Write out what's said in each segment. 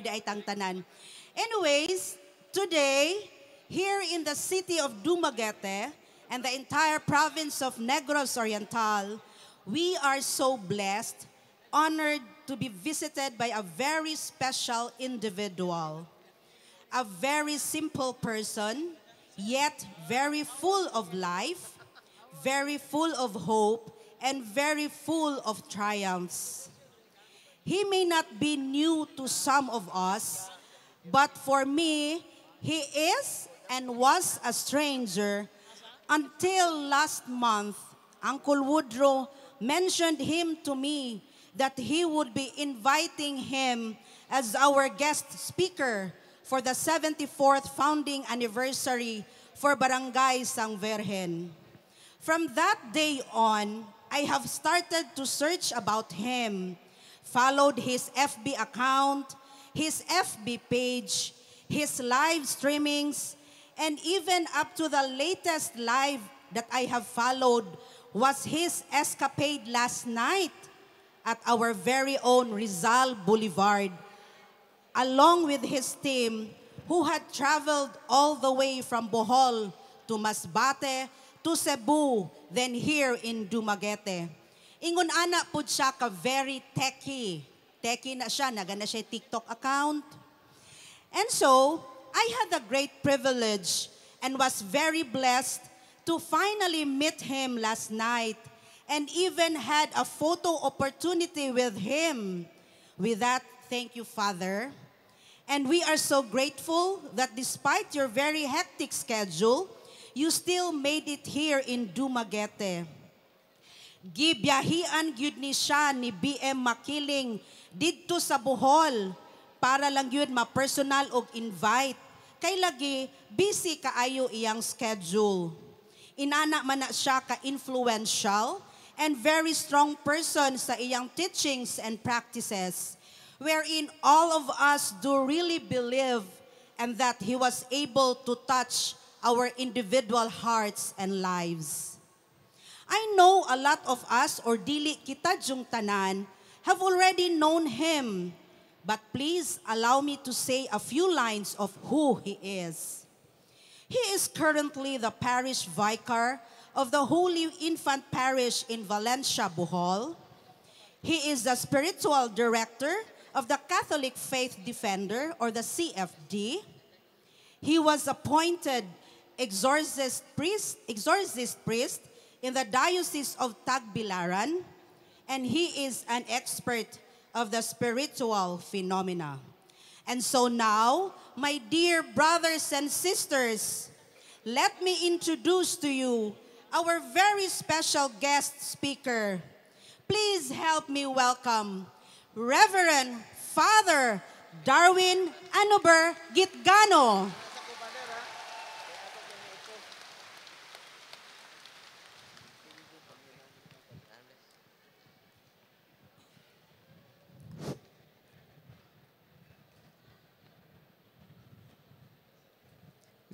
gyud ay tangtanan. Anyways, today here in the city of Dumaguete and the entire province of Negros Oriental, we are so blessed, honored to be visited by a very special individual. A very simple person, yet very full of life, very full of hope, and very full of triumphs. He may not be new to some of us, but for me, he is and was a stranger until last month, Uncle Woodrow mentioned him to me that he would be inviting him as our guest speaker for the 74th founding anniversary for Barangay Sang Verhen. From that day on, I have started to search about him followed his FB account, his FB page, his live streamings, and even up to the latest live that I have followed was his escapade last night at our very own Rizal Boulevard, along with his team who had traveled all the way from Bohol to Masbate to Cebu, then here in Dumaguete. Ingon ana pud siya ka very techy. Techy na siya, naga na siya TikTok account. And so, I had a great privilege and was very blessed to finally meet him last night and even had a photo opportunity with him. With that, thank you, Father. And we are so grateful that despite your very hectic schedule, you still made it here in Dumaguete. Gibiyahian gyud ni siya ni BM Makiling didto sa Bohol para lang yun ma-personal og invite. Kay lagi busy kaayo iyang schedule. Inana man na siya ka-influential and very strong person sa iyang teachings and practices wherein all of us do really believe and that he was able to touch our individual hearts and lives. I know a lot of us or dili kita jung tanan have already known Him. But please allow me to say a few lines of who He is. He is currently the parish vicar of the Holy Infant Parish in Valencia, Bohol. He is the spiritual director of the Catholic Faith Defender or the CFD. He was appointed exorcist priest, exorcist priest in the Diocese of Tagbilaran, and he is an expert of the spiritual phenomena. And so now, my dear brothers and sisters, let me introduce to you our very special guest speaker. Please help me welcome Reverend Father Darwin Anuber Gitgano.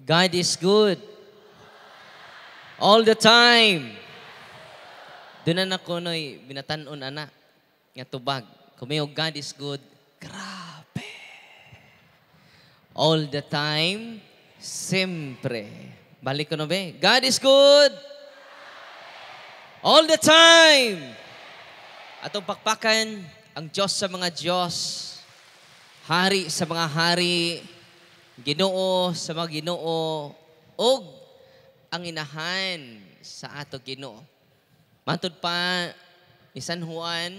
God is good. All the time. Doon na kunoy, no'y binatanon ana nga tubag. Kumiyo, God is good. Grabe. All the time. Siyempre. Balik ko na ba? God is good. All the time. Atong pakpakan ang Diyos sa mga Diyos. Hari sa mga hari. Hari Ginoo sa mga Ginoo og ang inahan sa ato Ginoo. Matud pa ni San Juan,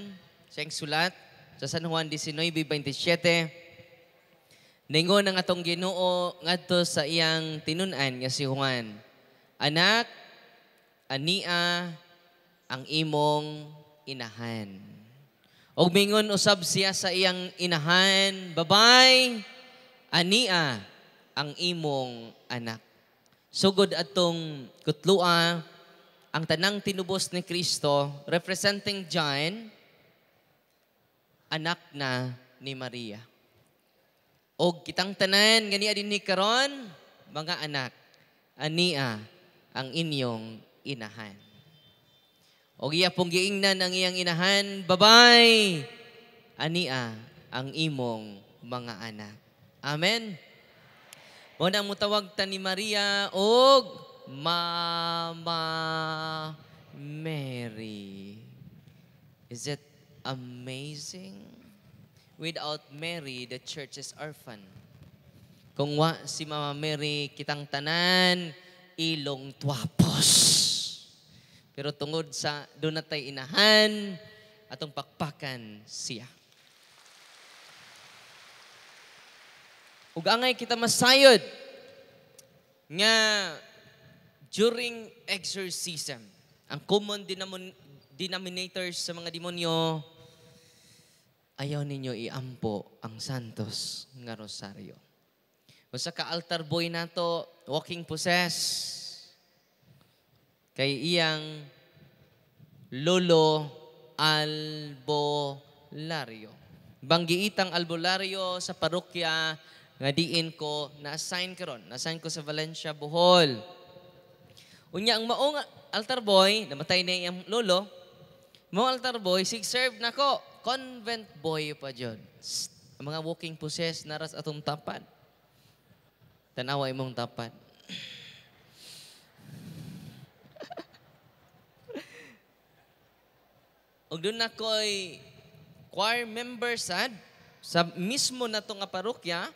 sa sulat sa San Juan 19:27. Ningon ang atong Ginoo ngadto sa iyang tinunan nga si Juan. Anak, ania ang imong inahan. Og mingon usab siya sa iyang inahan, babay, ania ang imong anak. Sugod atong kutlua ang tanang tinubos ni Kristo representing John anak na ni Maria. Og kitang tanan gani adin ni karon mga anak ania ang inyong inahan. Og iya pong giingnan ang iyang inahan, babay! Ania ang imong mga anak. Amen. Mo na mutawag ta ni Maria og Mama Mary. Is it amazing? Without Mary, the church is orphan. Kung wa si Mama Mary kitang tanan, ilong tuapos. Pero tungod sa dunatay inahan, atong pakpakan siya. ug angay kita masayod nga during exorcism, ang common denomin- denominator sa mga demonyo, ayaw ninyo iampo ang santos nga rosaryo. Usa ka altar boy nato, walking possess, kay iyang lolo albolario. Banggiitang albularyo sa parokya nga diin ko na-assign karon, na-assign ko sa Valencia, Bohol. Unya ang maong altar boy, namatay na iyang lolo, maong altar boy, sig-serve na ko. Convent boy pa dyan. Ang mga walking possess, naras atong tapad. Tanawa imong tapad. Og doon ako'y choir member sad sa mismo na nga parokya,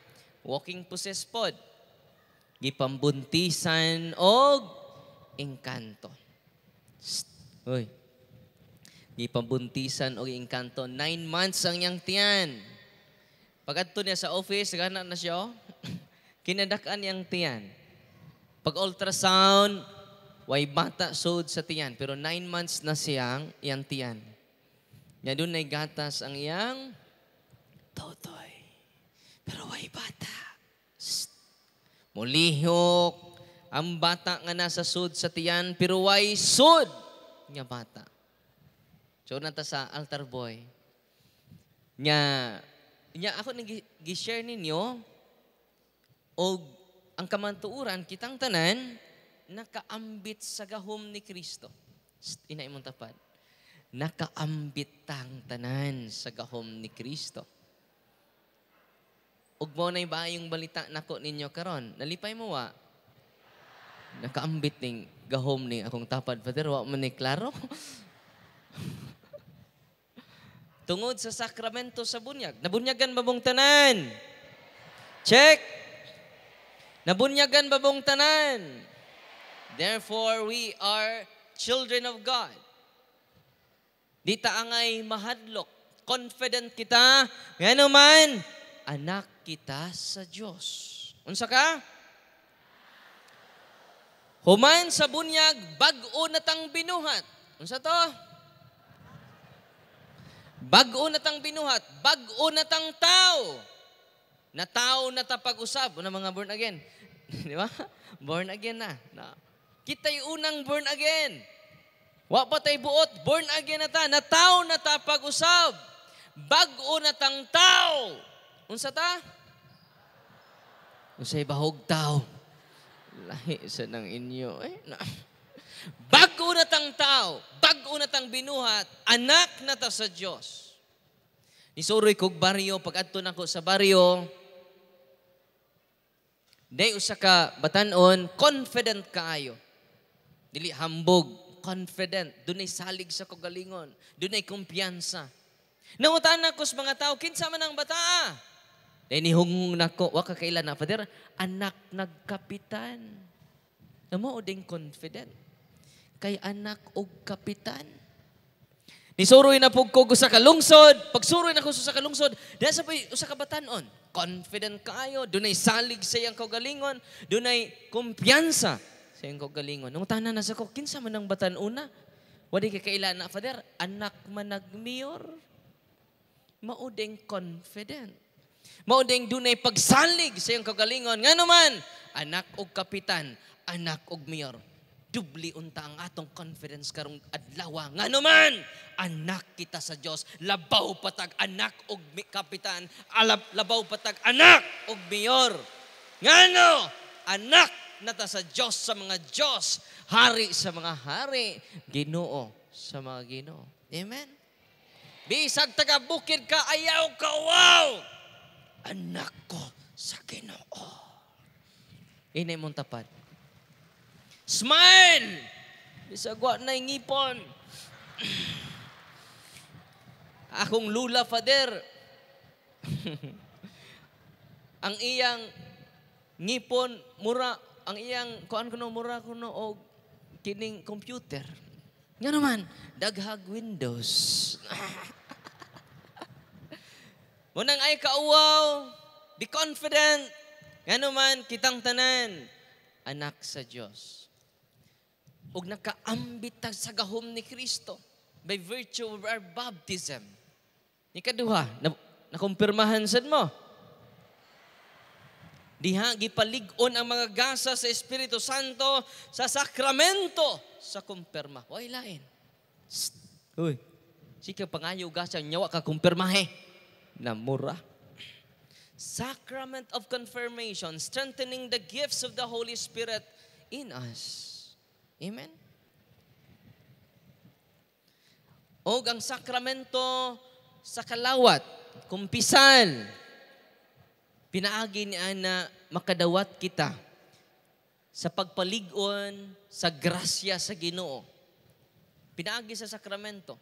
walking possess pod. Gipambuntisan og engkanto. Uy. Gipambuntisan og engkanto. Nine months ang yang tiyan. Pagadto niya sa office, gana na siya. Oh. kinadak-an yang tiyan. Pag ultrasound, way bata sod sa tiyan. Pero nine months na siyang yang tiyan. Nga doon ay gatas ang iyang totoy. Pero way bata. Shh. Mulihok ang bata nga nasa sud sa tiyan, pero way sud nga bata. So ta sa altar boy. Nya, nya ako nang gi-share ninyo og ang kamantuuran kitang tanan nakaambit sa gahom ni Kristo. Inaimong tapad nakaambit tang tanan sa gahom ni Kristo ugmo mao nay yung balita nako ninyo karon. Nalipay mo wa. Nakaambit ning gahom ning akong tapad father wa man ni klaro. Tungod sa sakramento sa bunyag. Nabunyagan ba mong tanan? Check. Nabunyagan ba mong tanan? Therefore, we are children of God. Di angay mahadlok. Confident kita. Ngayon man, anak kita sa Diyos. Unsa ka? Human sa bunyag, bag-o na tang binuhat. Unsa to? Bag-o na tang binuhat, bag-o na tang tao. Na tao na tapag-usab. Una mga born again. Di ba? Born again na. na. Kita'y unang born again. Wa pa tay buot, born again na ta. Na tao na tapag-usab. Bag-o na tang tao Unsa ta? Usay bahog tao. Lahi sa nang inyo. Eh, na. Bago na tang tao, bago na tang binuhat, anak na ta sa Diyos. Nisuroy kog baryo, pag adto nako sa baryo, Day usa ka batanon, confident kaayo. Dili hambog, confident. Dunay salig sa kogalingon, Dunay kumpiyansa. Nangutan na ko sa mga tao, kinsa man ang bataa? Then na ko, wa kakailan na, Father, anak nagkapitan. Namo, ding confident. Kay anak og kapitan. Nisuroy na po ko sa kalungsod. Pagsuroy na ko sa kalungsod, dahil sa usa ka batanon, confident kayo, dunay salig sa iyang kagalingon, dunay kumpiyansa sa iyang kagalingon. Nung tanan na sa ko, kinsa man ang batanuna, wadi kakailan na, Father, anak man nagmiyor. Maudeng confident. Mao ding dunay pagsalig sa iyong kagalingon. Nga naman, anak og kapitan, anak og mayor. Dubli unta ang atong confidence karong adlaw. Nga naman, anak kita sa Dios. Labaw patag anak og kapitan, alab, labaw patag anak og mayor. Ngano, anak nata sa Dios sa mga Dios, hari sa mga hari, Ginoo sa mga Ginoo. Amen. Bisag taga bukid ka ayaw ka wow anak ko sa Ginoo. Inay mong tapat. Smile! Bisagwa na ngipon. Akong lula, Father. ang iyang ngipon, mura, ang iyang, kuan ko no, mura ko no, o kining computer. Nga naman, daghag Windows. nang ay kauwaw, be confident, ngano man kitang tanan, anak sa Dios. Ug nakaambit sa gahom ni Kristo by virtue of our baptism. Ni kaduha, na, nakumpirmahan sad mo. Diha gipalig-on ang mga gasa sa Espiritu Santo sa sakramento sa kumpirma. Why lain? Uy, Sige pangayo gasa nyawa ka kumpirmahe. Eh na mura. Sacrament of confirmation, strengthening the gifts of the Holy Spirit in us. Amen? O ang sakramento sa kalawat, kumpisan, pinaagi ni Ana, makadawat kita sa pagpaligon sa grasya sa Ginoo. Pinaagi sa sakramento.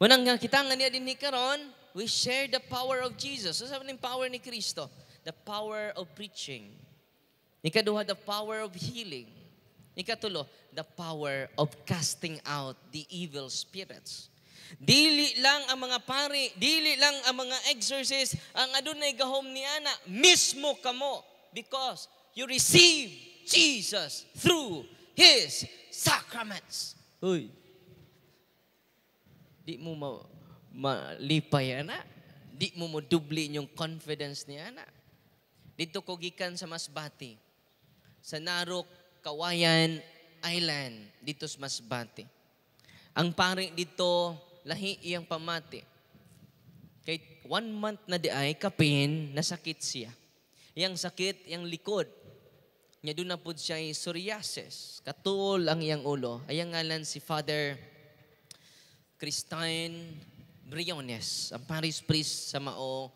Wanang nga kita nga niya din ni Karon, we share the power of Jesus. So ano sabi ng power ni Kristo, the power of preaching. Nikaduha, the power of healing. Ikatulo, the power of casting out the evil spirits. Dili lang ang mga pari, dili lang ang mga exorcist, ang adunay gahom ni ana, mismo kamo. Because you receive Jesus through His sacraments. Uy, di mo ma malipay ana. Di mo mo dubli inyong confidence ni ana. Dito ko gikan sa Masbati. Sa Narok, Kawayan, Island. Dito sa Masbati. Ang pare dito, lahi iyang pamati. Kay one month na di ay kapin, nasakit siya. Yang sakit, yang likod. Nya doon na po siya ay psoriasis. Katol ang iyang ulo. Ayang ngalan si Father Christine Briones, ang parish priest sa Mao,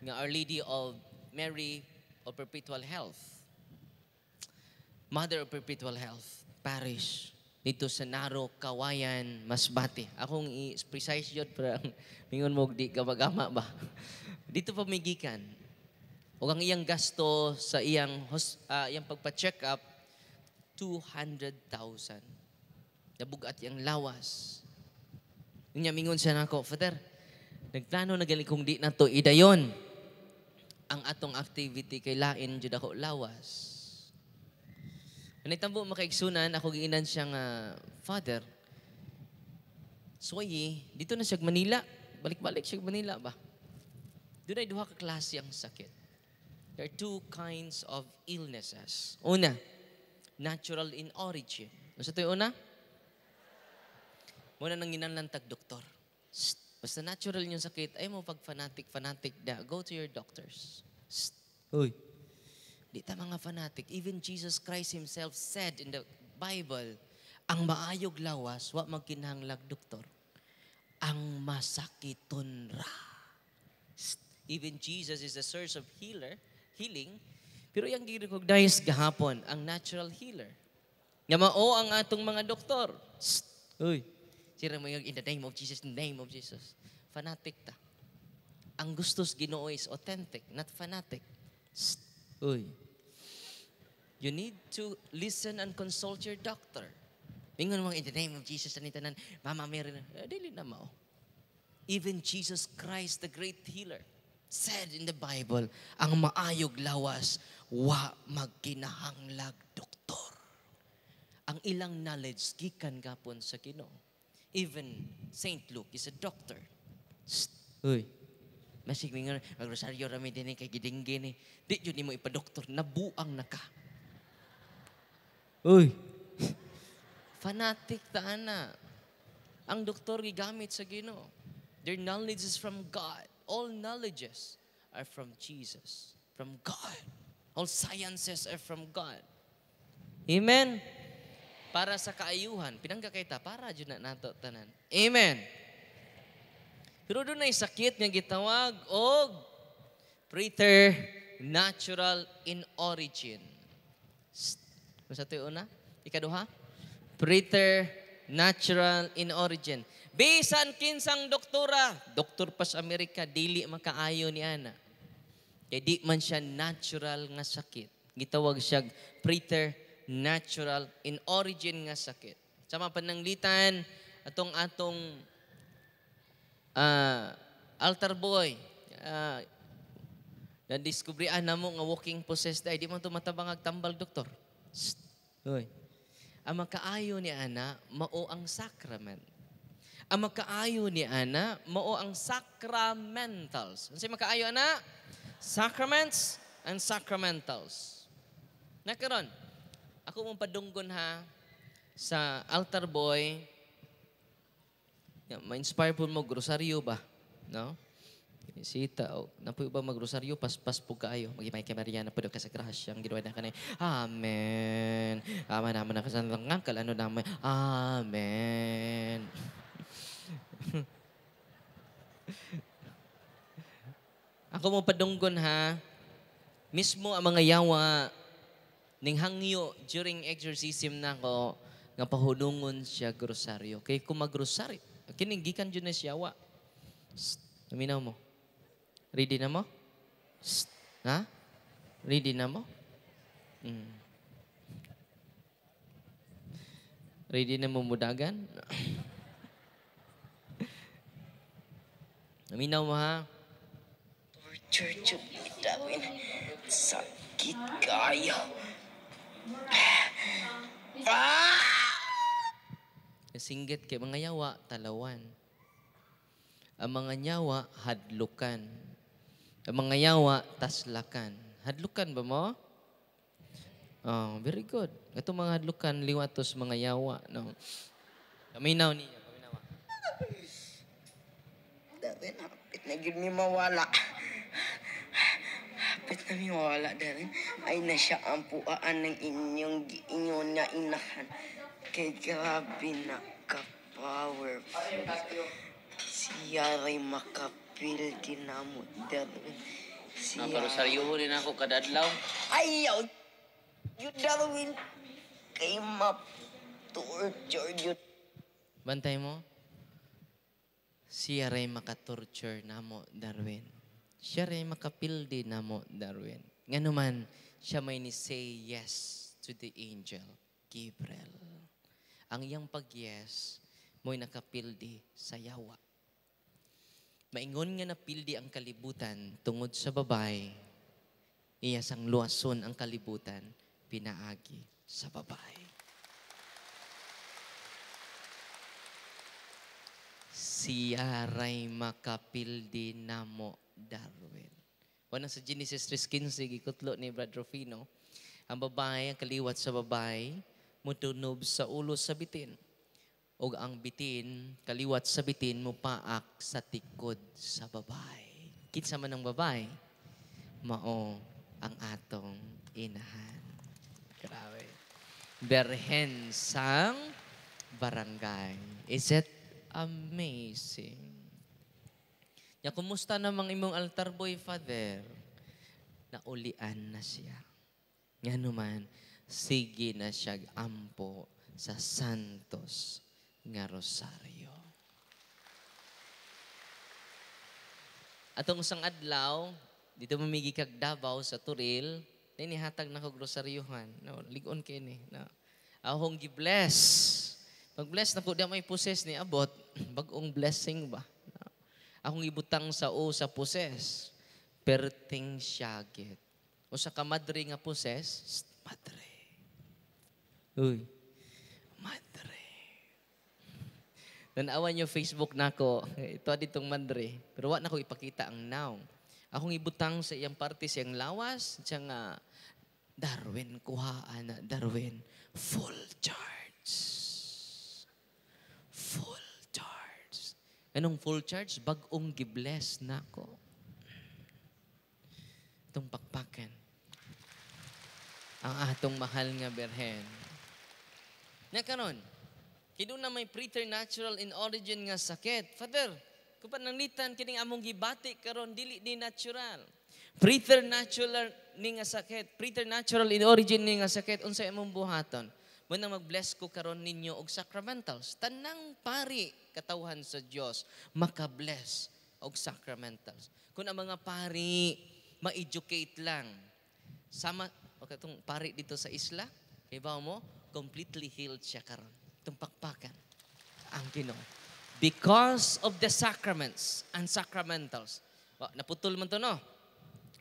nga Our Lady of Mary of Perpetual Health. Mother of Perpetual Health, parish, dito sa Naro, Kawayan, Masbate. Akong i-precise yun, pero mingon mo, di ka ba? dito pa may gikan. O ang iyang gasto sa iyang, uh, iyang pagpa-check up, 200,000. Nabugat iyang lawas. Ninya mingon siya nako, Father, nagplano na gali kung di na to idayon. Ang atong activity kay lain jud ako lawas. Anay tambo makaigsunan ako giinan siya nga uh, Father. Soy, dito na siya Manila. Balik-balik siya Manila ba? Doon ay duha ka klase ang sakit. There are two kinds of illnesses. Una, natural in origin. Ano sa ito Una, Muna nang ginanlan tag doktor. Shh. Basta natural yung sakit, ay mo pag fanatic, fanatic da, go to your doctors. Shh. Uy. Di ta mga fanatic. Even Jesus Christ himself said in the Bible, ang maayog lawas, wa magkinahanglag doktor. Ang masakiton ra. Even Jesus is the source of healer, healing. Pero yung girecognize gahapon, ang natural healer. Nga mao ang atong mga doktor. Shh. Uy. Sira mo yung in the name of Jesus, in the name of Jesus. Fanatic ta. Ang gustos ginoo is authentic, not fanatic. Psst. Uy. You need to listen and consult your doctor. Ingon mo, in the name of Jesus, anitanan, Mama Mary, eh, dili na mao. Even Jesus Christ, the great healer, said in the Bible, ang maayog lawas, wa magkinahanglag doktor. Ang ilang knowledge, gikan gapon sa Ginoo. Even St. Luke is a doctor. Shh. Uy. Masig nga, nga, magrosaryo rami din kay gidingge ni. Di yun ni mo ipadoktor, nabuang na ka. Uy. Fanatic ta ana. Ang doktor gigamit sa Ginoo. Their knowledge is from God. All knowledges are from Jesus, from God. All sciences are from God. Amen para sa kaayuhan. Pinangga para jud na nato tanan. Amen. Pero dunay sakit nga gitawag og natural in origin. Sa ito una? Ikaduha? natural in origin. Bisan kinsang doktora, doktor pa sa Amerika, dili makaayo ni ana. Kaya di man siya natural nga sakit. Gitawag siya preternatural natural in origin nga sakit. Sa pananglitan, atong atong uh, altar boy, uh, ah, na diskubryan na mo nga walking possessed ay di man to matabangag tambal doktor. Hoy. Uy. Ang makaayo ni ana mao ang sacrament. Ang makaayo ni ana mao ang sacramentals. Unsay makaayo ana? Sacraments and sacramentals. Nakaron. Ako mong padunggon ha sa altar boy. Ma-inspire po mo, grosaryo ba? No? Sita, oh, na po ba magrosaryo? Paspas po kayo. Magimay kay na po ka sa grasya. Ang ginawa na ka Amen. Amen naman na kasanang angkal. Ano naman? Amen. Ako mo padunggon ha. Mismo ang mga yawa ning hangyo during exorcism na ko nga pahudungon siya grosaryo. Kay kung magrosaryo, kining gikan jud na siya wa. Naminaw mo. Ready na mo? Psst. Ha? Ready na mo? Mm. Ready na mo mudagan? Naminaw mo ha? Torture, sakit kaya. Ah! Singgit kay mga yawa, talawan. Ang mga nyawa, hadlukan. Ang mga yawa, taslakan. Hadlukan ba mo? Oh, very good. Ito mga hadlukan, liwatos mga yawa. No? Kaminaw niya, kaminawa. Dati na, kapit na gini mawala. Kapit kami wala darin ay nasya ang puaan ng inyong giingon nga inahan. Kay grabe na ka-powerful. Siya ray makapil dinamot darin. Siya... Ah, pero saryoho rin ako kadadlaw. Ayaw! Yun darawin kay map torture yun. Bantay mo? Siya ray makatorture na mo, Darwin siya rin makapildi na mo darwin. Nga naman, siya may ni say yes to the angel, Gabriel. Ang iyang pag-yes, mo'y nakapildi sa yawa. Maingon nga napildi ang kalibutan tungod sa babae, iya sang luwason ang kalibutan, pinaagi sa babae. Siya ray makapildi namo Darwin. Wala sa Genesis 3.15, ikutlo ni Brad Rufino, ang babae, ang kaliwat sa babae, mutunob sa ulo sa bitin. O ang bitin, kaliwat sa bitin, mupaak sa tikod sa babae. Kitsa man ang babae, mao ang atong inahan. Grabe. Berhen sang barangay. Is it amazing? Ya, kumusta namang imong altar boy, Father? Naulian na siya. Nga naman, sige na siya ampo sa Santos nga Rosario. Atong sang adlaw, dito mamigi kag Davao sa Turil, na inihatag na kog rosaryuhan. No, ligon kay ni. No. Ahong gi-bless. Pag-bless na ko, di may possess ni abot. Bagong blessing ba? akong ibutang sa o sa poses, perting siyagit. O sa kamadre nga poses, madre. Uy, madre. Nanawan niyo Facebook nako, ito ditong madre. Pero wa na ko ipakita ang noun. Akong ibutang sa iyang parte sa iyang lawas, siya nga, Darwin, kuhaan na, Darwin, full charge. Anong full charge? Bagong gibless na ko. Itong pakpakan. Ang atong mahal nga berhen. Nga karon, kidung na may preternatural in origin nga sakit. Father, kung pananglitan kining among gibati karon dili di natural. Preternatural ni nga sakit, preternatural in origin ni nga sakit Unsa imong buhaton? mo na mag-bless ko karon ninyo og sacramentals. Tanang pari katawhan sa Dios maka-bless og sacramentals. Kun ang mga pari ma-educate lang. Sama okay tong pari dito sa isla, kay mo completely healed siya karon. Tung pakpakan ang Ginoo. Because of the sacraments and sacramentals. Naputol man to no.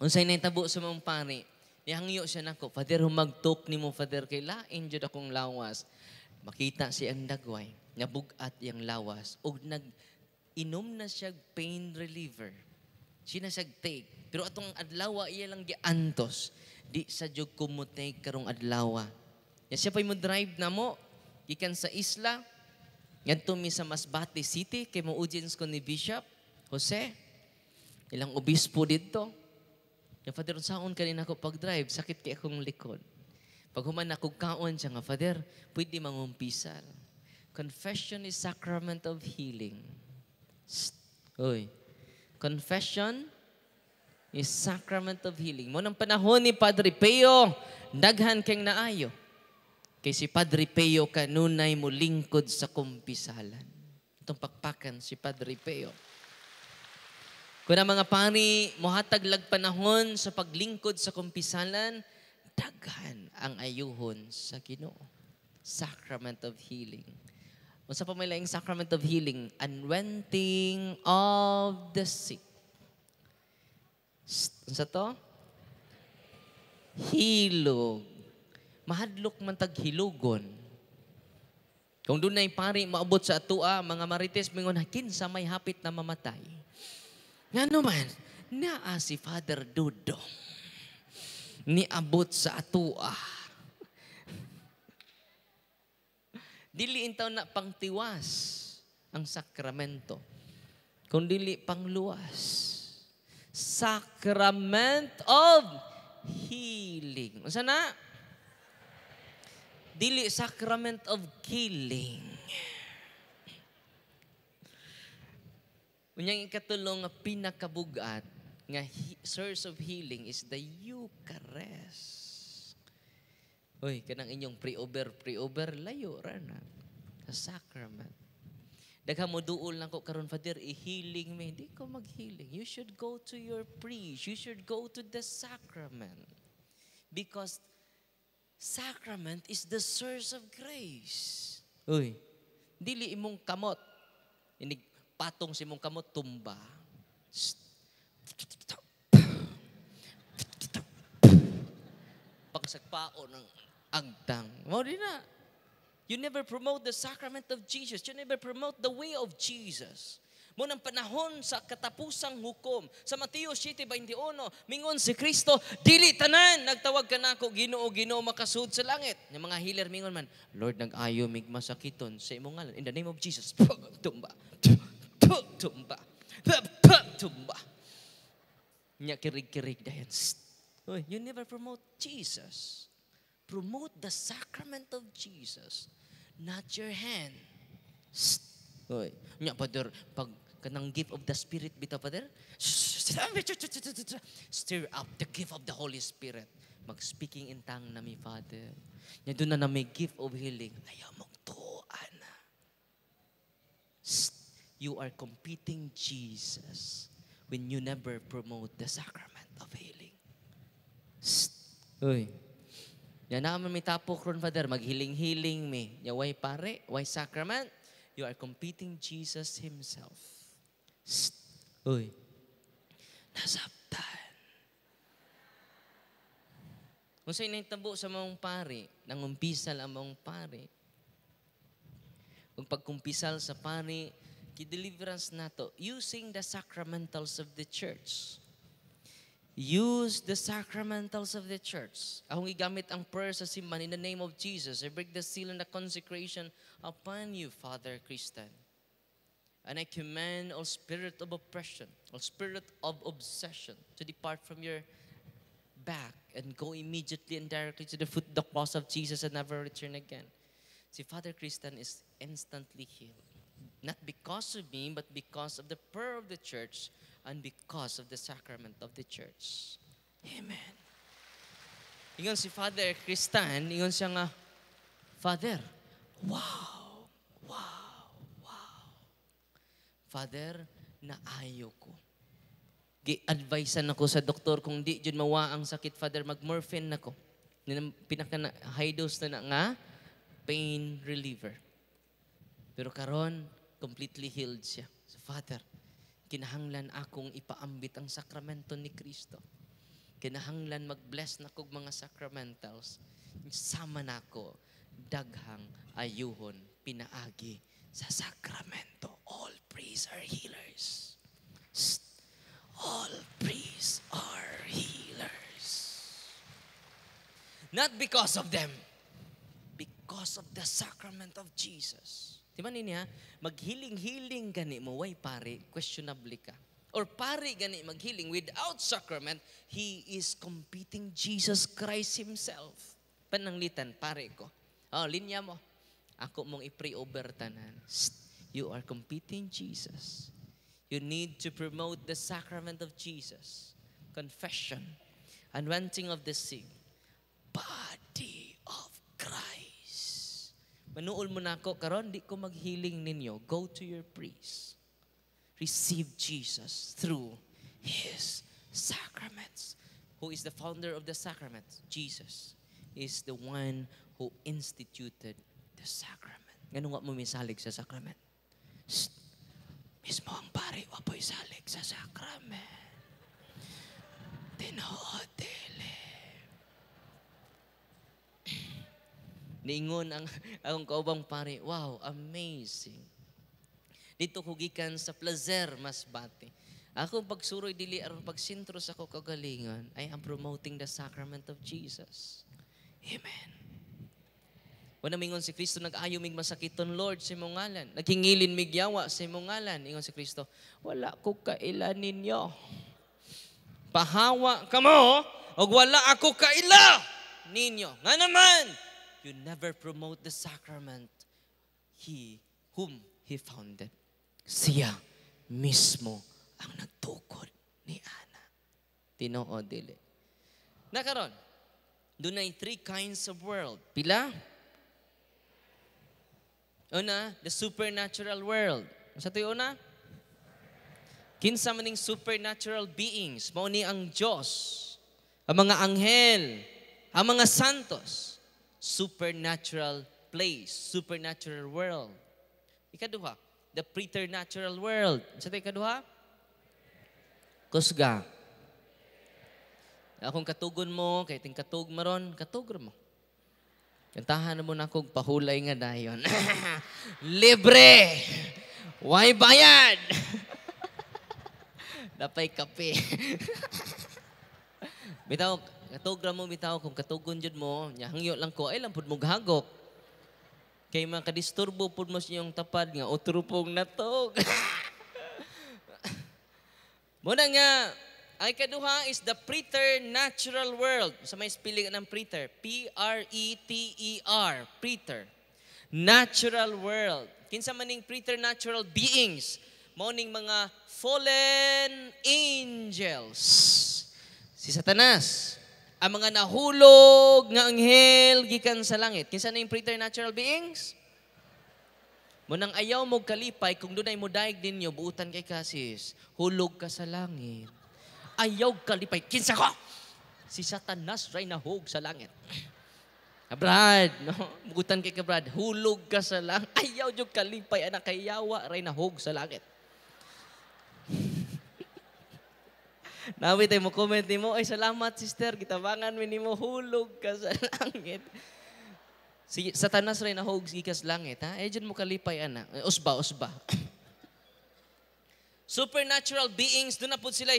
Unsay tabo sa mong pari? Nihangyo siya nako, Father, humagtok ni mo, Father, kay lain jud akong lawas. Makita si ang dagway, nabugat yang lawas, og nag inom na siya pain reliever. Sina siya take. Pero atong adlawa, iya lang giantos. Di sa jug kumutay karong adlawa. Ya siya pa'y mo drive na mo, gikan sa isla, ngadto mi sa Masbate City kay mo audience ko ni Bishop Jose. Ilang obispo dito nga, Father, unsaon kanin ako pag-drive, sakit kay akong likod. Pag human ako kaon siya nga, Father, pwede mangumpisal. Confession is sacrament of healing. St- Confession is sacrament of healing. Mo nang panahon ni Padre Peo, naghan kang naayo. Kay si Padre Peo kanunay mo lingkod sa kumpisalan. Itong pakpakan si Padre Peo. Kuna mga pani, mohatag panahon sa paglingkod sa kumpisalan, daghan ang ayuhon sa Ginoo. Sacrament of healing. Unsa pa may laing sacrament of healing? anointing of the sick. Sa to? Hilog. Mahadlok man tag hilugon. Kung dunay pari maabot sa atua, mga marites mingon kinsa may hapit na mamatay nga naman, naa si Father Dudong niabot sa atua. dili intaw na pangtiwas ang sakramento. Kung dili pangluwas. Sacrament of healing. Unsa na? Dili sacrament of killing. Unyang ikatulong nga pinakabugat nga source of healing is the Eucharist. Uy, kanang inyong pre-over, pre-over, layo rana. Sa sacrament. Dagha mo duol lang ko karon Father, i-healing me. Hindi ko mag-healing. You should go to your priest. You should go to the sacrament. Because sacrament is the source of grace. Uy, dili imong kamot. Inig patong si mong kamot tumba. Pagsagpao ng agdang. Mo din na. You never promote the sacrament of Jesus. You never promote the way of Jesus. Mo ng panahon sa katapusang hukom. Sa Mateo 7:21, mingon si Kristo, dili tanan nagtawag ka nako Ginoo, Ginoo makasud sa langit. Yung mga healer mingon man, Lord nagayo migmasakiton sa imong ngalan in the name of Jesus. Tumba pagtumba. Pagtumba. Niya kirig-kirig dayan. Uy, you never promote Jesus. Promote the sacrament of Jesus, not your hand. Oy, nya pader pag kanang gift of the Spirit bitaw pader. Stir up the gift of the Holy Spirit. Mag-speaking in tongue na mi Father. Nya do na na may gift of healing. Ayaw mong to you are competing Jesus when you never promote the sacrament of healing. Psst. Uy. Yan naman may tapok ron, Father. Maghiling-hiling me. Yaway pare, why sacrament? You are competing Jesus Himself. Psst. Uy. Nasaptan. Kung sa'yo naitabo sa mong pare, nangumpisal ang mong pare, kung pagkumpisal sa pare, Deliverance nato. Using the sacramentals of the church. Use the sacramentals of the church. Akong igamit ang prayer sa simbahan in the name of Jesus. I break the seal and the consecration upon you, Father Christian. And I command all spirit of oppression, all spirit of obsession to depart from your back and go immediately and directly to the foot of the cross of Jesus and never return again. See, Father Christian is instantly healed. not because of me, but because of the prayer of the church and because of the sacrament of the church. Amen. Ingon si Father Kristan, ingon siya nga, Father, wow, wow, wow. Father, naayo ko. Gi-advisean ako sa doktor kung di jud mawa ang sakit, Father, mag-morphine nako. Pinaka na, high dose na, na nga, pain reliever. Pero karon completely healed siya. So, Father, kinahanglan akong ipaambit ang sakramento ni Kristo. Kinahanglan mag-bless na kog mga sacramentals. Sama na ko daghang ayuhon pinaagi sa sakramento. All priests are healers. all priests are healers. Not because of them, because of the sacrament of Jesus. Di ba niya? Maghiling-hiling gani mo, way pare, questionably ka. Or pare gani maghiling without sacrament, he is competing Jesus Christ himself. Pananglitan, pare ko. Oh, linya mo. Ako mong i-pre-over tanan. You are competing Jesus. You need to promote the sacrament of Jesus. Confession. Unwanting of the sin. But Manuol mo na ako, karon di ko maghiling ninyo. Go to your priest. Receive Jesus through His sacraments. Who is the founder of the sacraments? Jesus is the one who instituted the sacrament. Ganun nga mo misalig sa sacrament. Shh. Mismo ang pari, wapoy salig sa sacrament. Tinoodili. Niingon ang akong kaubang pare, wow, amazing. Dito hugikan sa pleasure mas bati. Ako pagsuroy dili aron pagsintro sa ko kagalingan, I am promoting the sacrament of Jesus. Amen. Wala mingon si Kristo nag-ayo mig masakiton Lord sa si imong ngalan. Nagingilin mig yawa sa si imong ngalan. Ingon si Kristo, wala ko kaila ninyo. Pahawa kamo og wala ako kaila ninyo. Nga naman, you never promote the sacrament he whom he founded. Siya mismo ang nagtukod ni Ana. Tinoo dili. Nakaron, doon ay three kinds of world. Pila? Una, the supernatural world. Sa ito una? Kinsa maning supernatural beings, mao ni ang Dios, ang mga anghel, ang mga santos supernatural place, supernatural world. Ikaduha, the preternatural world. Sa tayo ikaduha? Kusga. Akong katugon mo, kay ting katug maron, katug mo. Kantahan mo na kong pahulay nga dayon. Libre! Why bayad? Dapay kape. Bitaw, katugra mo bitaw kung katugon jud mo nya hangyo lang ko ay lampod mo gahagok kay disturbo pud mo sa iyong tapad nga utrupong natog Muna nga, ay ikaduha is the preternatural world. Sa may spelling ng preter. P-R-E-T-E-R. E e preter. Natural world. Kinsa maning preternatural beings. Mauning mga fallen angels. Si Satanas ang mga nahulog nga anghel gikan sa langit. Kinsa na yung preternatural beings? Munang ayaw mo kalipay kung dunay mo daig ninyo buutan kay kasis. Hulog ka sa langit. Ayaw kalipay kinsa ko. Si Satanas ray nahog sa langit. Ah, Brad, no? Bugutan kay ka, Brad. Hulog ka sa langit. Ayaw jud kalipay anak kayawa ray nahog sa langit. Nabi tayo mo comment nimo, ay salamat sister, gitabangan mi nimo hulog ka sa langit. Si Satanas ray nahog gikas langit ha. Eh, ay mo kalipay ana. Eh, usba usba. Supernatural beings do na pud sila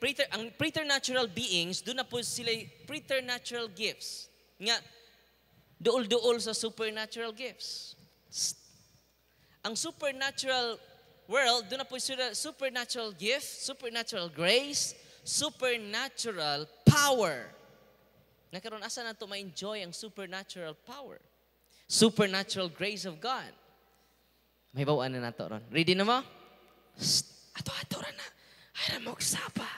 preter, ang preternatural beings do na pud sila preternatural gifts nga duol-duol sa supernatural gifts. Ang supernatural world, doon na po yung supernatural gift, supernatural grace, supernatural power. Nagkaroon, asa na to ma-enjoy ang supernatural power? Supernatural grace of God. May bawaan na nato ron. Ready na mo? ato-ato ron na. Ay, ramog sapa.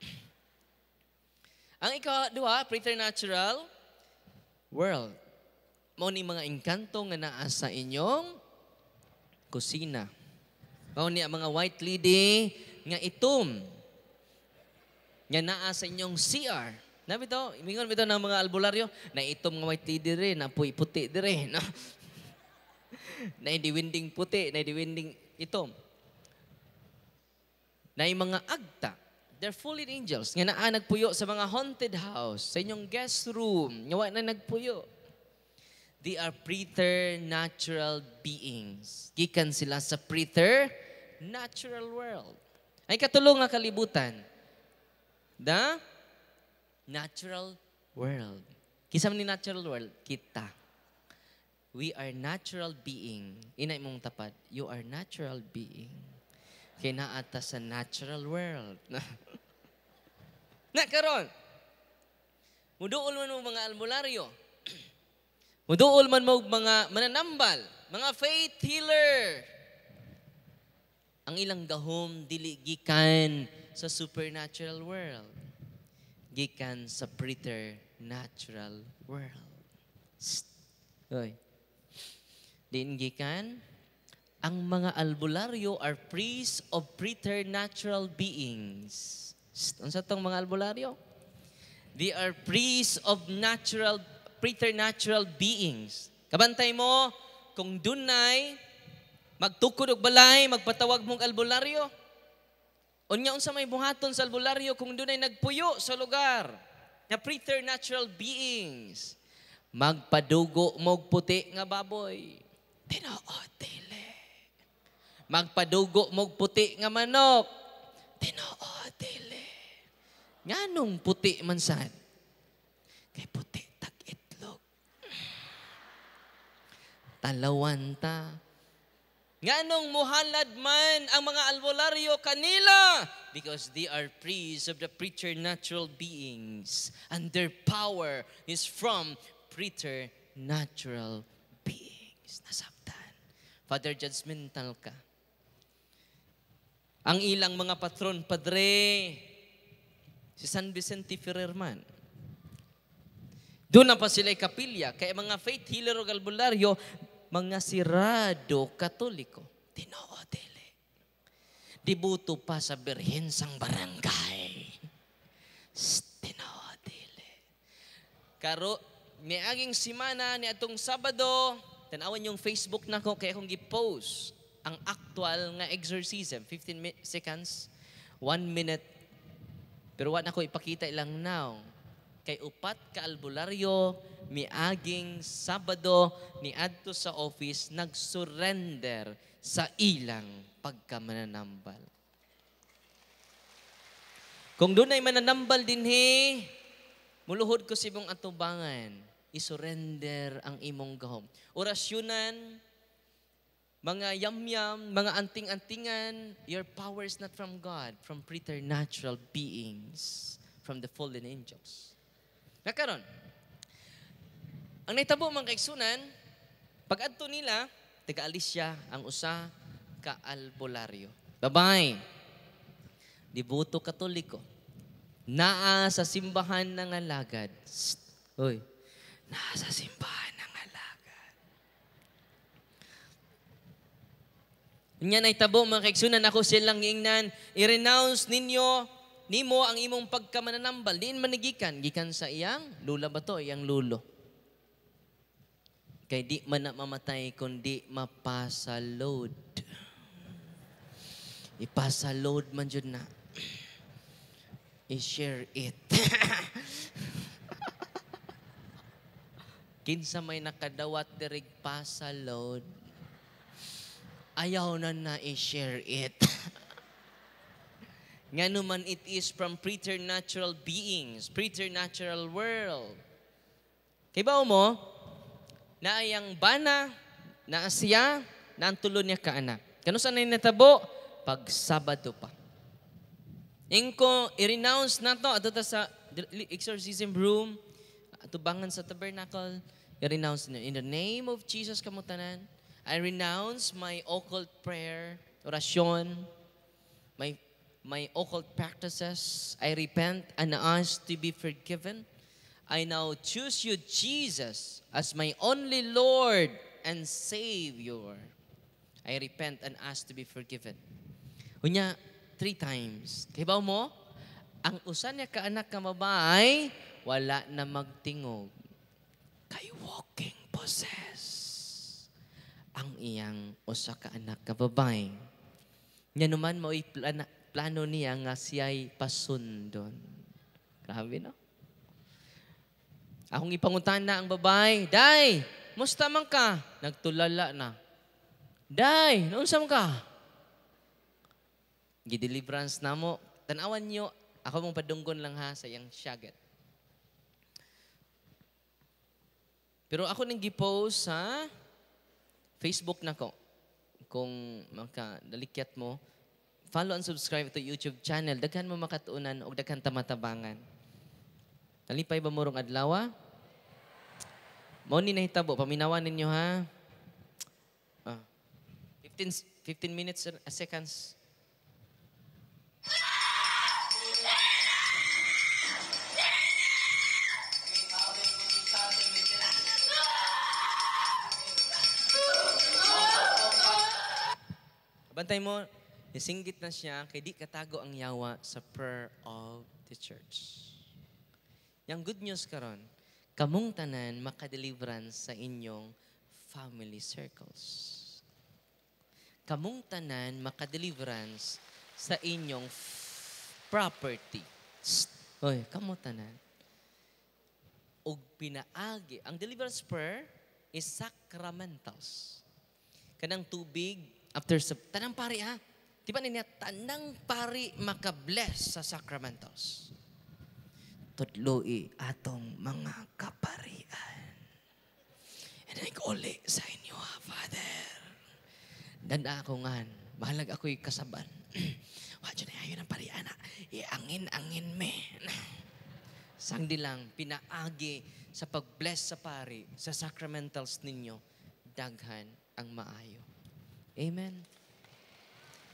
Ang ikaduha, preternatural world. Mo ni mga engkanto nga naa sa inyong kusina. Mao ni mga white lady nga itom nga naa sa inyong CR. Na bito, mingon bito ng mga albularyo, na itom nga white lady rin, na puy puti dire, no? na hindi winding puti, na hindi winding itom. Na mga agta, they're fallen angels, nga naa nagpuyo sa mga haunted house, sa inyong guest room, nga na nagpuyo. They are preternatural beings. Gikan sila sa preternatural world. Ay katulong nga kalibutan. The natural world. Kisa ni natural world, kita. We are natural being. Inay mong tapat, you are natural being. Kinaata sa natural world. na karon. Muduol mo mga albularyo. Muduol man mo mga mananambal, mga faith healer. Ang ilang gahom dili gikan sa supernatural world. Gikan sa preternatural world. Psst. Oy. Din gikan ang mga albularyo are priests of preternatural beings. Ano tong mga albularyo? They are priests of natural preternatural beings. Kabantay mo, kung dunay magtukod og balay, magpatawag mong albularyo. Unya unsa may buhaton sa albularyo kung dunay nagpuyo sa lugar na preternatural beings. Magpadugo mog puti nga baboy. Tinuod Magpadugo mog puti nga manok. Tinuod Nganong puti man sad? Kay puti talawanta. Nganong muhalad man ang mga albularyo kanila because they are priests of the preternatural beings and their power is from preternatural beings. Nasaktan. Father, judgmental ka. Ang ilang mga patron, Padre, si San Vicente Ferrer man, doon na pa sila'y kapilya. Kaya mga faith healer o galbularyo, mga sirado katoliko, tinoodele. Dibuto pa sa birhen sang barangay. Tinoodele. Karo, ni aging simana, ni atong Sabado, tanawan yung Facebook na ko, kaya akong gipost ang actual nga exorcism, 15 seconds, 1 minute. Pero wala ko ipakita ilang now kay upat ka albularyo miaging Sabado ni adto sa office nagsurrender sa ilang pagkamananambal. Kung dunay mananambal dinhi, muluhod ko sibong atubangan, isurrender ang imong gahom. Orasyonan, mga yamyam, mga anting-antingan, your power is not from God, from preternatural beings, from the fallen angels. Nga karon. Ang nahitabo man kaigsunan, pag-adto nila, tigaalis siya ang usa ka albularyo. Babay. Diboto Katoliko. Naa sa simbahan ng alagad. Psst. Oy. Naa sa simbahan ng alagad. Nya nahitabo mga kaigsunan ako silang ingnan, i-renounce ninyo nimo ang imong pagkamananambal diin manigikan gikan sa iyang lula bato iyang lulo kay di man na mamatay kundi mapasalod ipasalod man jud na i-share it kinsa may nakadawat dirig pasalod ayaw na na i-share it nganuman it is from preternatural beings, preternatural world. Kibaw mo, na ayang bana, na asya, na ang tulo niya kaanak. Kano saan na natabo? Pag Sabado pa. Ingko, i-renounce na to, ato sa exorcism room, atubangan sa tabernacle, i-renounce niyo. In the name of Jesus, kamutanan, I renounce my occult prayer, orasyon, my my occult practices. I repent and ask to be forgiven. I now choose you, Jesus, as my only Lord and Savior. I repent and ask to be forgiven. Unya, three times. Kibaw mo, ang usan niya kaanak ka mabay, wala na magtingog. Kay walking possess ang iyang usa ka anak ka babay. Nya naman mo plana plano niya nga siya'y pasundon. Grabe, no? Akong ipangutan na ang babae, Day, musta man ka? Nagtulala na. Day, noon sa ka? Gideliverance na mo. Tanawan niyo, ako mong padunggon lang ha sa iyang syagat. Pero ako nang gipost sa Facebook na ko. Kung makadalikyat mo, Follow and subscribe to YouTube channel. Daghan mo makatuunan o daghan tamatabangan. Nalipay ba murong adlawa? Mao ni hitabo. paminawan ninyo ha. Ah. 15 15 minutes and ah, seconds. Bantay mo, Nisinggit na siya, kay di katago ang yawa sa prayer of the church. Yang good news karon, kamong tanan makadeliverance sa inyong family circles. Kamong tanan makadeliverance sa inyong property. Oy, kamo tanan. Og pinaagi. Ang deliverance prayer is sacramentals. Kanang tubig after sa tanang pare ha Di ba niya, tanang pari makabless sa sacramentos? Tutlui atong mga kaparian. And I uli sa inyo, ha, ah, Father. Dan ako nga, mahalag ako'y kasaban. Wadyo na ayon ang pari, ha. Iangin-angin me. Sang lang, pinaagi sa pag-bless sa pari, sa sacramentals ninyo, daghan ang maayo. Amen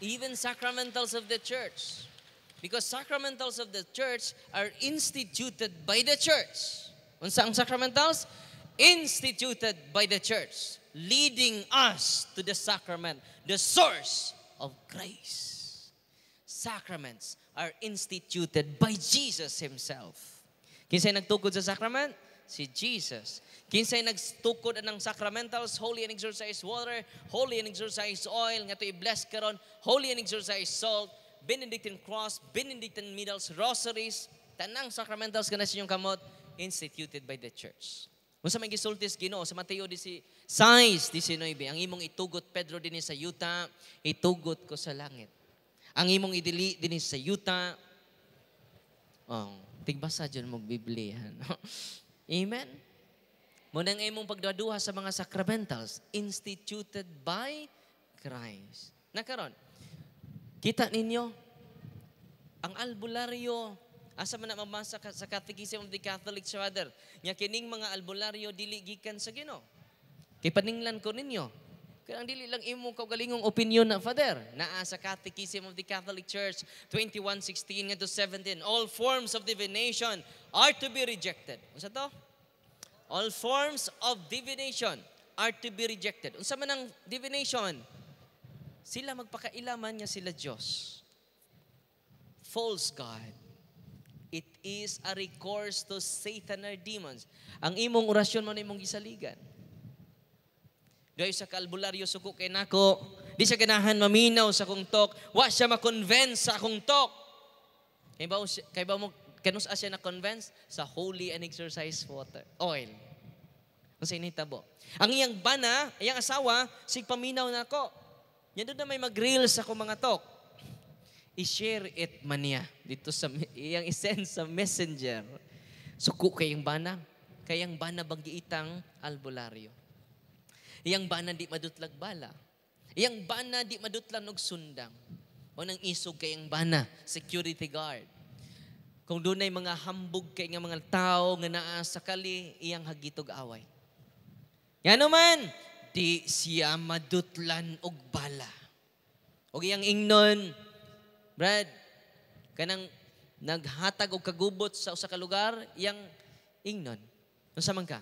even sacramentals of the church. Because sacramentals of the church are instituted by the church. Unsa ang sacramentals? Instituted by the church, leading us to the sacrament, the source of grace. Sacraments are instituted by Jesus Himself. Kinsay nagtukod sa sacrament? si Jesus. Kinsay nagstukod anang sacramentals, holy and exercise water, holy and exercise oil, nga to i-bless karon, holy and exercise salt, Benedictine cross, Benedictine medals, rosaries, tanang sacramentals kana sinyong kamot instituted by the church. Unsa may gisultis gino, sa Mateo di si 16 19 ang imong itugot Pedro dinhi sa yuta, itugot ko sa langit. Ang imong idili dinhi sa yuta. Oh, tigbasa jud mo Biblia. Amen? Muna nga imong pagduha sa mga sacramentals instituted by Christ. Nakaron, kita ninyo, ang albularyo, asa man mabasa sa Catechism of the Catholic Church, nga kining mga albularyo dili gikan sa Ginoo. Kay paninglan ko ninyo, kaya ang dili lang imong kaugalingong opinion na, Father, naa sa Catechism of the Catholic Church 21:16 ngadto 17, all forms of divination are to be rejected. Unsa to? All forms of divination are to be rejected. Unsa man ang divination? Sila magpakailaman niya sila Dios. False God. It is a recourse to Satan or demons. Ang imong orasyon mo na imong gisaligan. Dahil sa kalbularyo suko kay nako, di siya ganahan maminaw sa kong tok, wa siya ma-convince sa akong tok. Kay ba kay ba mo kanus siya na-convince sa holy and exercise water, oil. Unsa ini tabo? Ang iyang bana, iyang asawa, sigpaminaw paminaw nako. Na Nya na may mag-grill sa akong mga tok. I-share it man niya dito sa iyang isend sa messenger. Suko kayang bana, kayang bana bang giitang albularyo. Iyang bana di madutlag bala. Iyang bana di madutlan og sundang. O nang isog kayang bana, security guard. Kung dunay mga hambog kay nga mga tao nga naa kali, iyang hagitog away. Ngano man di siya madutlan og bala. Og iyang ingnon, Brad, kanang naghatag og kagubot sa usa ka lugar, iyang ingnon. Unsa man ka?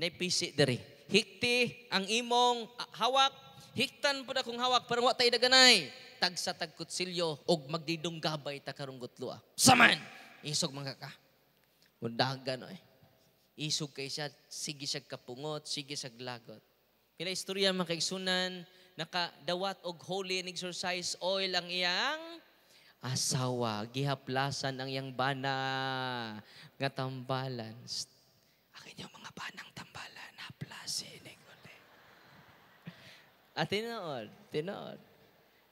Naipisi diri hikti ang imong ah, hawak, hiktan po akong hawak, pero wa tayo daganay. Tag sa silyo, og magdidong gabay ta karong gutlua. Ah. Saman! Isog mga ka. Mundagan eh. Isog kay siya, sige siya kapungot, sige siya lagot. Pila istorya mga kaigsunan, nakadawat og holy and exercise oil ang iyang asawa, gihaplasan ang iyang bana, nga tambalan ang inyong mga panang tambala na plasinig ulit. At ah, tinood, tinood.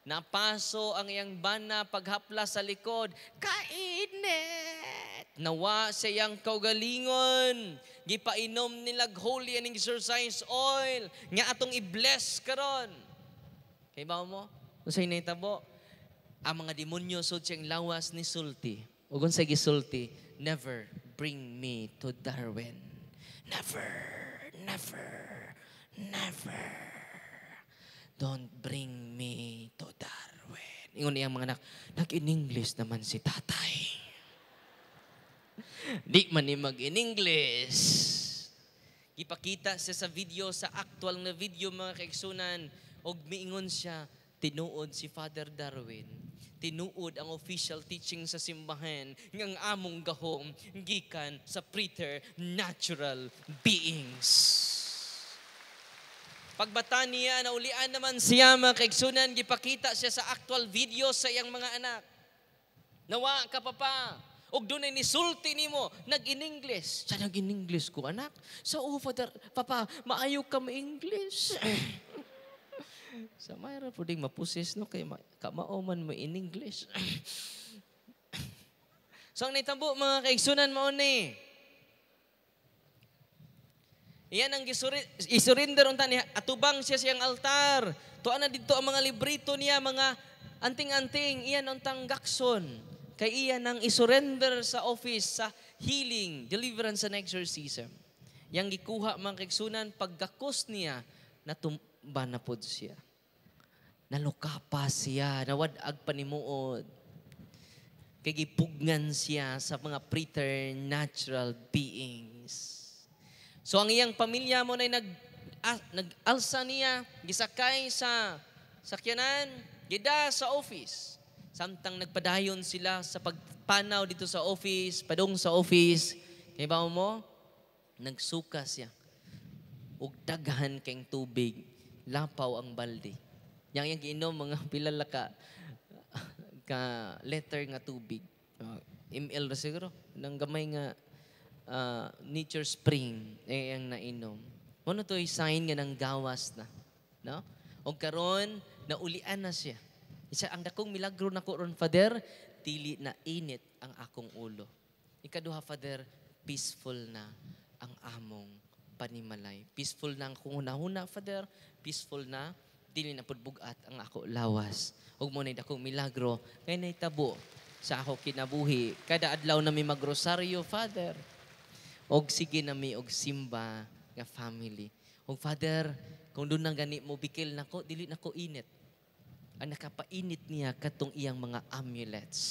Napaso ang iyang bana paghapla sa likod. Kainit! Nawa sa iyang kaugalingon. Gipainom nilag holy and exercise oil. Nga atong i-bless karon. Kay ba mo? Usay na itabo. Ang mga demonyo sud siyang lawas ni sulti. Ugon sa Sulti, never bring me to Darwin. Never, never, never. Don't bring me to Darwin. Ingon niya mga anak, nag-in-English naman si tatay. Di man ni mag-in-English. Ipakita siya sa video, sa actual na video mga kaiksunan, og miingon siya, tinuod si Father Darwin, tinuod ang official teaching sa simbahan ng among gahom gikan sa preternatural beings. Pagbata niya, naulian naman siya makiksunan, gipakita siya sa actual video sa iyang mga anak. Nawa ka pa pa. O doon ay nisulti ni mo, nag-in-English. Sa nag-in-English ko, anak? Sa so, oh, father, papa, maayo ka ma-English sa mayra po ding mapusis no kay ma, kamauman mo in English. so ang nitabo mga kaigsunan mao ni. Iyan ang gisuri, isurinder unta ni atubang siya siyang altar. Tuan na didto ang mga librito niya mga anting-anting iyan untang gakson kay iyan ang isurrender sa office sa healing, deliverance and exorcism. Yang gikuha mga keksunan paggakos niya na tum- banapod siya. Naluka pa siya, nawadag pa Kagipugnan siya sa mga preternatural beings. So ang iyang pamilya mo na nag ah, nag-alsa niya, gisakay sa sakyanan, gida sa office. Samtang nagpadayon sila sa pagpanaw dito sa office, padong sa office, kay ba mo, nagsuka siya. Ug daghan kang tubig lapaw ang balde. Yang yang giinom mga pila ka ka letter nga tubig. Uh, ah, ML ra siguro nang gamay nga uh, nature spring eh, ang nainom. Ano to sign nga ng gawas na. No? Og karon na naulian na siya. Isa ang dakong milagro na ron, Father, tili na init ang akong ulo. Ikaduha, Father, peaceful na ang among panimalay. Peaceful na ang kunahuna, Father. Peaceful na dili na pudbugat ang ako lawas. Ug mo nay dakong milagro kay nay tabo sa ako kinabuhi. Kada adlaw na mi magrosaryo, Father. Og sige na mi og simba nga family. Og Father, kung doon nang gani mo bikil nako, dili nako init. Ang nakapainit niya katong iyang mga amulets.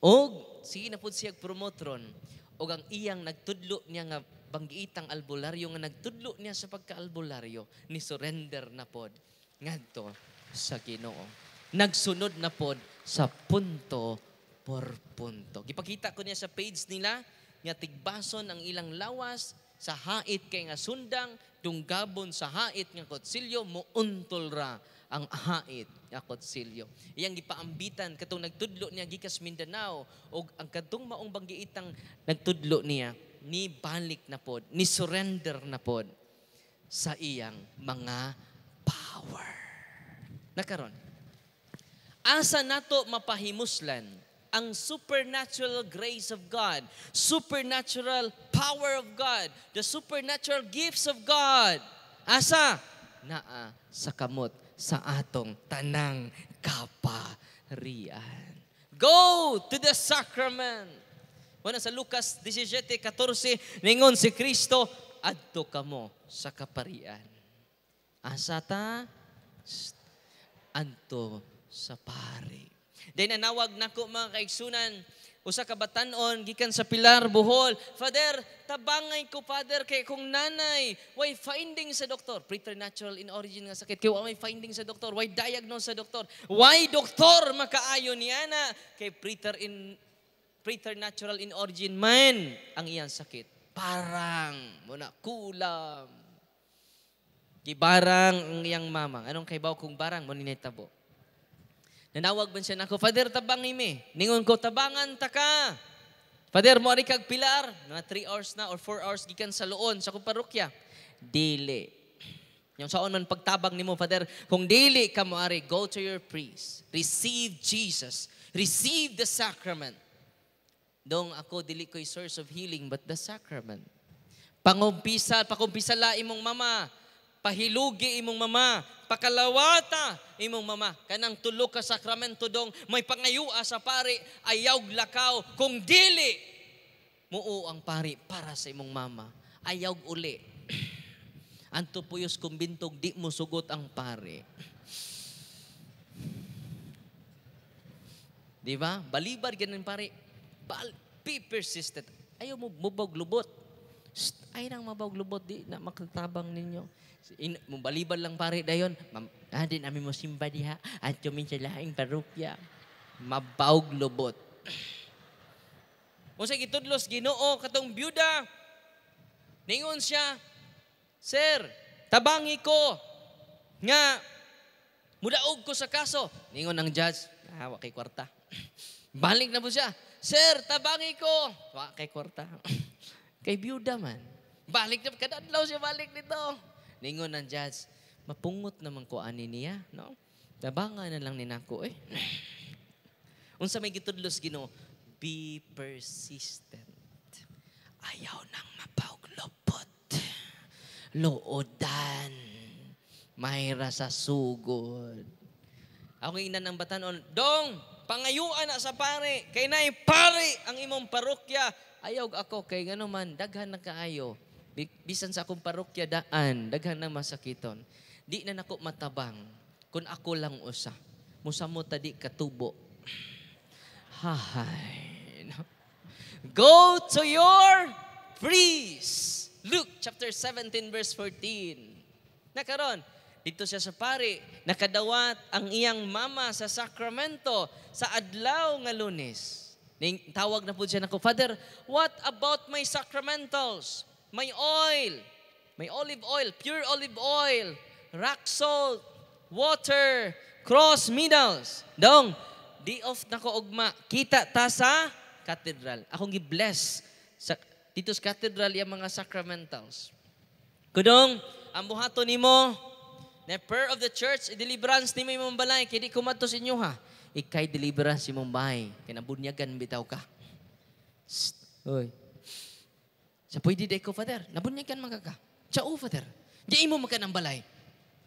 Og sige na pud siya promotron og ang iyang nagtudlo niya nga banggiitang albularyo nga nagtudlo niya sa pagkaalbularyo ni surrender na pod ngadto sa Ginoo. Nagsunod na pod sa punto por punto. Gipakita ko niya sa page nila nga tigbason ang ilang lawas sa hait kay nga sundang tunggabon sa hait nga konsilyo muuntol ra ang hait nga konsilyo. Iyang gipaambitan katong nagtudlo niya gikas Mindanao og ang kadtong maong banggiitang nagtudlo niya ni balik na pod, ni surrender na pod sa iyang mga power. Nakaron. Asa nato mapahimuslan ang supernatural grace of God, supernatural power of God, the supernatural gifts of God. Asa? Naa sa kamot sa atong tanang kaparian. Go to the sacrament. Wala sa Lucas 17:14 ningon si Kristo adto kamo sa kaparian. Asa ta adto sa pari. Then anawag nako mga kaigsunan usa ka batan-on gikan sa Pilar Bohol. Father, tabangay ko father kay kung nanay way finding sa doktor. Preternatural in origin nga sakit kay way finding sa doktor, way diagnose sa doktor. Why doktor makaayo ni ana kay preter in preternatural in origin man ang iyang sakit. Parang, muna, kulam. Gibarang ang iyang mama. Anong kaybaw kung barang mo ninetabo? Nanawag man siya nako, Father, tabang imi. Ningon ko, tabangan ta ka. Father, mo kag pilar. Mga 3 hours na or 4 hours gikan sa luon, sa kong parokya. Dili. Yung saon man pagtabang nimo, Father, kung dili ka mo ari, go to your priest. Receive Jesus. Receive the sacrament. Dong ako dili ko'y source of healing but the sacrament. Pangumpisa, pakumpisa la imong mama. Pahilugi imong mama. Pakalawata imong mama. Kanang tulo ka sakramento dong may pangayua sa pari ayaw lakaw kung dili muo ang pari para sa imong mama. Ayaw uli. Anto puyos bintog, di mo sugot ang pari. Di ba? Balibad ganun pari. Balpi persisted. Ayaw mo mubaglubot. Ay nang mabaglubot di na makatabang ninyo. In, mubaliban lang pare dayon. Mam, ah, di namin mo simba diha. At yumin sa laing parupya. Mabaog lubot. Musa gitudlos Ginoo katong byuda. Ningon siya, Sir, tabangi ko nga mudaog ko sa kaso. Ningon ang judge, ah, wakay kwarta. Balik na po siya. Sir, tabangi ko. Wa, kay Korta. kay Biuda man. Balik na, kadadlaw siya balik nito. Ningon ng judge, mapungot naman ko ani niya, no? Tabangan na lang ni ninako eh. Unsa may gitudlos Ginoo, be persistent. Ayaw nang mapaglopot. Loodan. Mahira sa sugod. Ako ng ina ng batanon, Dong! pangayuan na sa pare, kay nay pare ang imong parokya. Ayog ako kay ngano man daghan na kaayo. Bisan sa akong parokya daan, daghan na masakiton. Di na nako matabang kun ako lang usa. Musamo ta di katubo. Hahay. No? Go to your priest. Luke chapter 17 verse 14. Nakaron, dito siya sa pari, nakadawat ang iyang mama sa Sacramento sa adlaw nga lunes. Ning tawag na po siya nako, Father, what about my sacramentals? My oil, my olive oil, pure olive oil, rock salt, water, cross medals. Dong, di off na ko ugma. Kita ta sa cathedral. Akong gi-bless sa dito sa cathedral yung mga sacramentals. Kudong, ang buhato nimo na prayer of the church, deliverance ni may imong balay. Kini kumadto sa inyo ha. Ikay deliverance imong bahay. Kinabunyagan bitaw ka. Shh. Oy. Sa pwede day ko, Father. Nabunyagan man ka Sa o, Father. Di imo maka ng balay.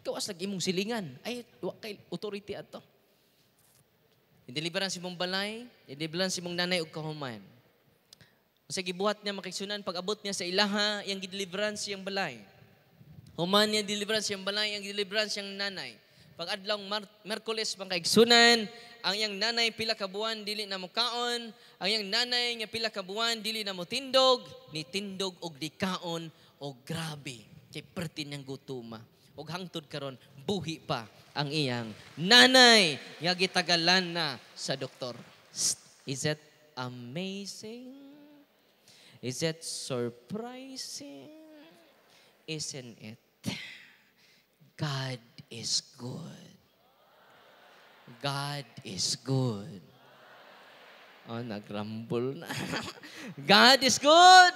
Kawas lagi imong silingan. Ay, wakay authority ato. Ideliverance imong balay, ideliverance imong nanay og kahuman. Sa gibuhat niya makiksunan, pag-abot niya sa ilaha, yung deliverance, yung balay. Human niya deliverance, yung balay, ang deliverance, yung nanay. Pag adlaw Merkulis, bang kaigsunan, ang yang nanay pila kabuan, dili na mukaon, ang yang nanay nga pila kabuan, dili na mo tindog, ni tindog og di kaon og grabe kay pertin niyang gutuma. Og hangtod karon buhi pa ang iyang nanay nga gitagalan na sa doktor. Is it amazing? Is it surprising? Isn't it? God is good. God is good. Oh, nagrumble na. God is good.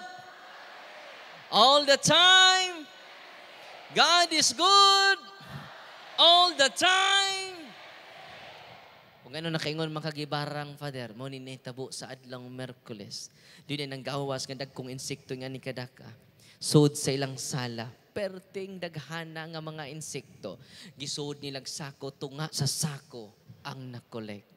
All the time. God is good. All the time. Kung ano nakaingon makagibarang, Father, mo ni tabo sa adlang Merkulis, Doon ay nanggawas nga dagkong insekto nga ni Kadaka. Sod sa ilang sala perting daghana nga mga insekto. Gisod nilag sako tunga sa sako ang nakolek.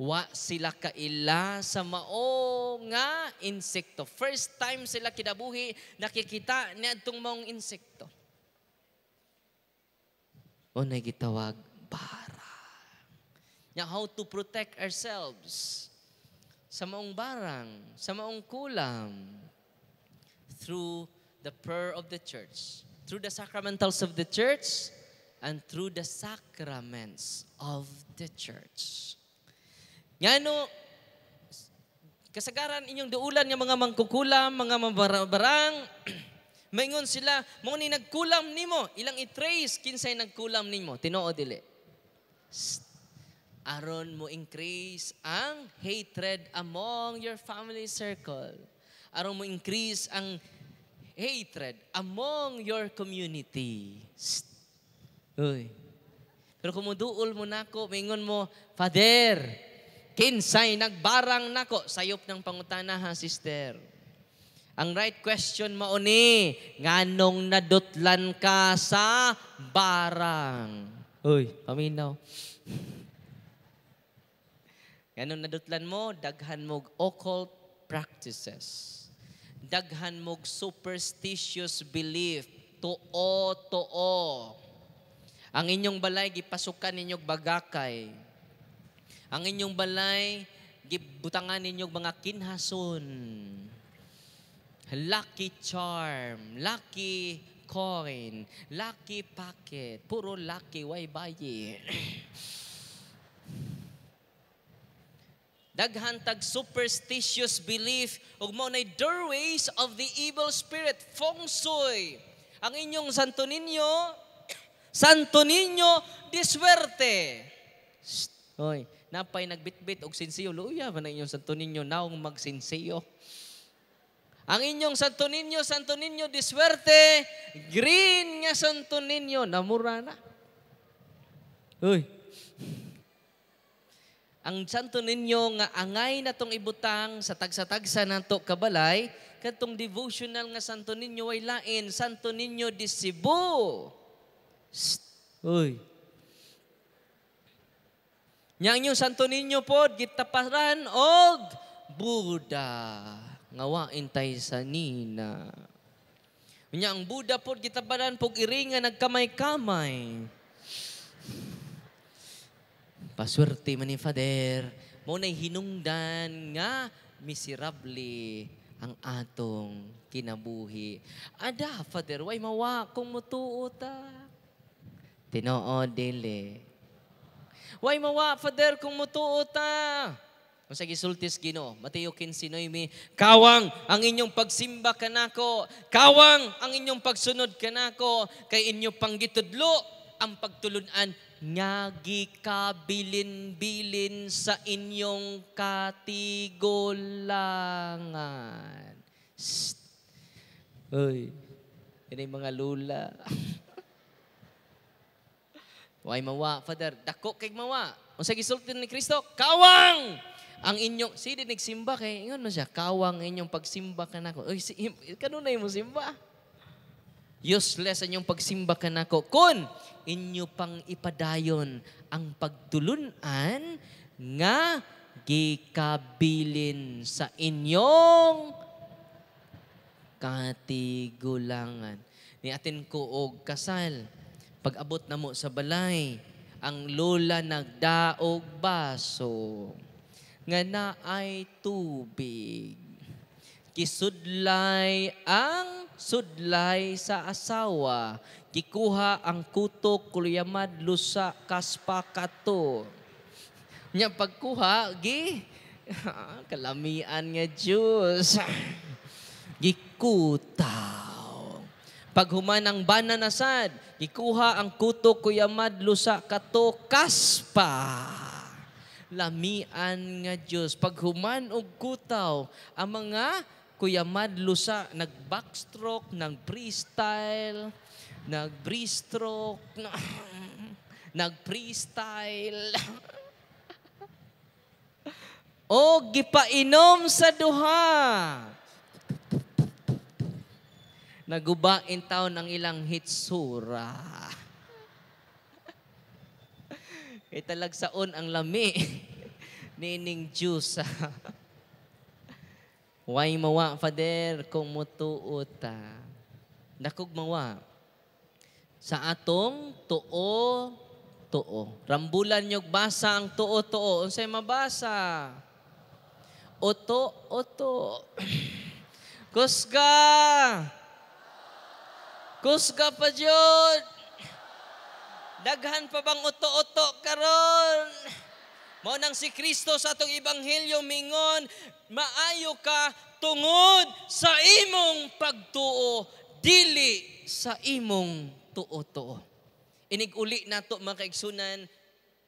Wa sila kaila sa mao nga insekto. First time sila kinabuhi, nakikita niya itong mong insekto. O nagitawag, bara. Now, how to protect ourselves sa maong barang, sa maong kulam, through the prayer of the church, through the sacramentals of the church, and through the sacraments of the church. Nga no, kasagaran inyong duulan nga mga mangkukulam, mga mabarang, maingon sila, mo ni nagkulam nimo, ilang i-trace kinsay nagkulam nimo, tinoo dili. Aron mo increase ang hatred among your family circle. Aron mo increase ang hatred among your community. Psst. Uy. Pero kumuduol mo nako, mingon mo, Father, kinsay nagbarang nako, sayop ng pangutana ha, sister. Ang right question mauni, nganong nadutlan ka sa barang? Uy, paminaw. Nganong nadutlan mo, daghan mo occult practices daghan mog superstitious belief tuo tuo ang inyong balay gipasukan ninyo bagakay ang inyong balay gibutangan ninyo mga kinhason lucky charm lucky coin lucky packet puro lucky way bayi daghan tag superstitious belief ug mao nay doorways of the evil spirit feng shui ang inyong Santo ninyo Santo Niño diswerte Hoy, napay nagbitbit og sinsiyo luya ba na inyong Santo Niño naong magsinsiyo ang inyong Santo ninyo Santo Niño diswerte green nga Santo Niño namura na Hoy, ang santo ninyo nga angay natong ibutang sa tagsa-tagsa nato kabalay kadtong devotional nga santo ninyo ay lain santo ninyo di Cebu Uy Nya inyong santo ninyo pod gitaparan old Buddha ngawain tay sa nina Nya ang Buddha pod gitaparan pog iringa nagkamay-kamay Paswerte man ni Father, mo nay hinungdan nga miserable ang atong kinabuhi. Ada, Father, way mawa kung mutuo ta. Tinoo dili. Way mawa, Father, kung mutuo ta. Kung sa gisultis gino, Mateo 15.9, Kawang ang inyong pagsimba kanako, kawang ang inyong pagsunod kanako, kay inyo panggitudlo ang pagtulunan nga gikabilin-bilin sa inyong katigolangan. Shh. Uy, yan mga lula. Huwag mawa, Father. Dako kay mawa. Kung sa gisultin ni Kristo, kawang! Ang inyong, sige, nagsimba kay, ingon mo siya, kawang inyong pagsimba ka na ko. Uy, kanunay mo simba useless ang inyong pagsimba nako kun inyo pang ipadayon ang pagdulunan nga gikabilin sa inyong katigulangan. Niatin ko og kasal. Pag-abot na mo sa balay, ang lola nagdaog baso nga na naay tubig Kisudlay ang sudlay sa asawa, kikuha ang kutok kulyamad lusa kaspa kato. Nya pagkuha gi kalamian nga Dios. Gikutaw. Paghuman ang bananasad, gikuha ang kutok kuyamad lusa kato kaspa lamian nga Dios paghuman og kutaw ang mga Kuya Madlusa, nag-backstroke, ng freestyle, nag-breaststroke, nag-freestyle. o gipainom sa duha. Nagubain taon ang ilang hitsura. Italagsaon ang lami. Nining juice. Way mawa, Father, kumutuota. Dakog mawa. Sa atong tuo, tuo. Rambulan nyo basa ang tuo, tuo. Unsay mabasa? Oto, oto. Kusga! Kusga pa Diyod! Daghan pa bang oto-oto karon? Mo nang si Kristo sa atong ebanghelyo mingon, maayo ka tungod sa imong pagtuo, dili sa imong tuo-tuo. Inig-uli nato mga kaigsunan,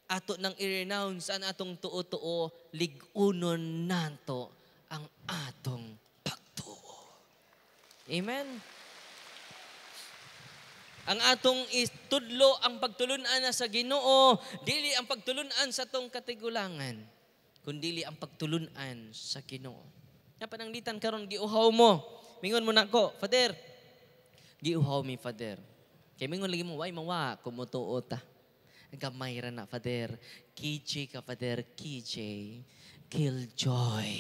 ato nang i-renounce ang atong tuo-tuo, ligunon nato ang atong pagtuo. Amen. Ang atong istudlo ang pagtulunan na sa Ginoo, dili ang pagtulunan sa tong katigulangan, kundi ang pagtulunan sa Ginoo. Napananglitan karon giuhaw mo. Mingon mo nako, Father. Giuhaw mi, Father. Kay mingon lagi mo, why mawa kumutuot ta. Gamay ra na, Father. KJ ka, Father. KJ. Kill joy.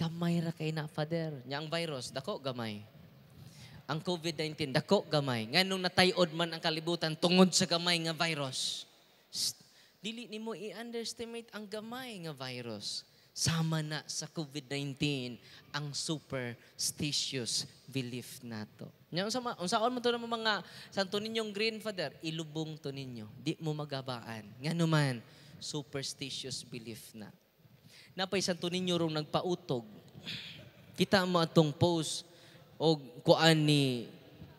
Gamay ra kay na, Father. Nya ang virus, dako gamay ang COVID-19 dako gamay nganong natayod man ang kalibutan tungod sa gamay nga virus dili nimo i-underestimate ang gamay nga virus sama na sa COVID-19 ang superstitious belief nato nya unsa unsaon mo to namo mga santo ninyong green father, ilubong to ninyo di mo magabaan man superstitious belief na napay santo ninyo rong nagpautog kita mo atong post o kuan ni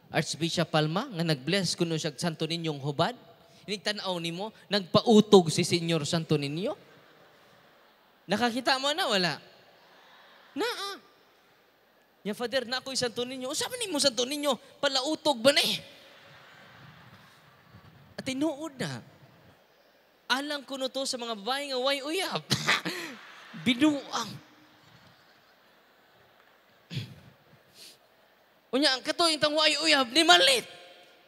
Archbishop Palma nga nagbless kuno siya Santo Ninyong hubad. Ini Inigtanaw nimo nagpautog si Señor Santo Ninyo? Nakakita mo na wala? Naa. Ya Father, na ako'y Santo Ninyo. Usap ni mo Santo Niño, palautog ba ni? eh? At tinuod na. Alang kuno to sa mga babae nga way uyap. Binuang. Unya, ang katuing tangway uyab ni Malit.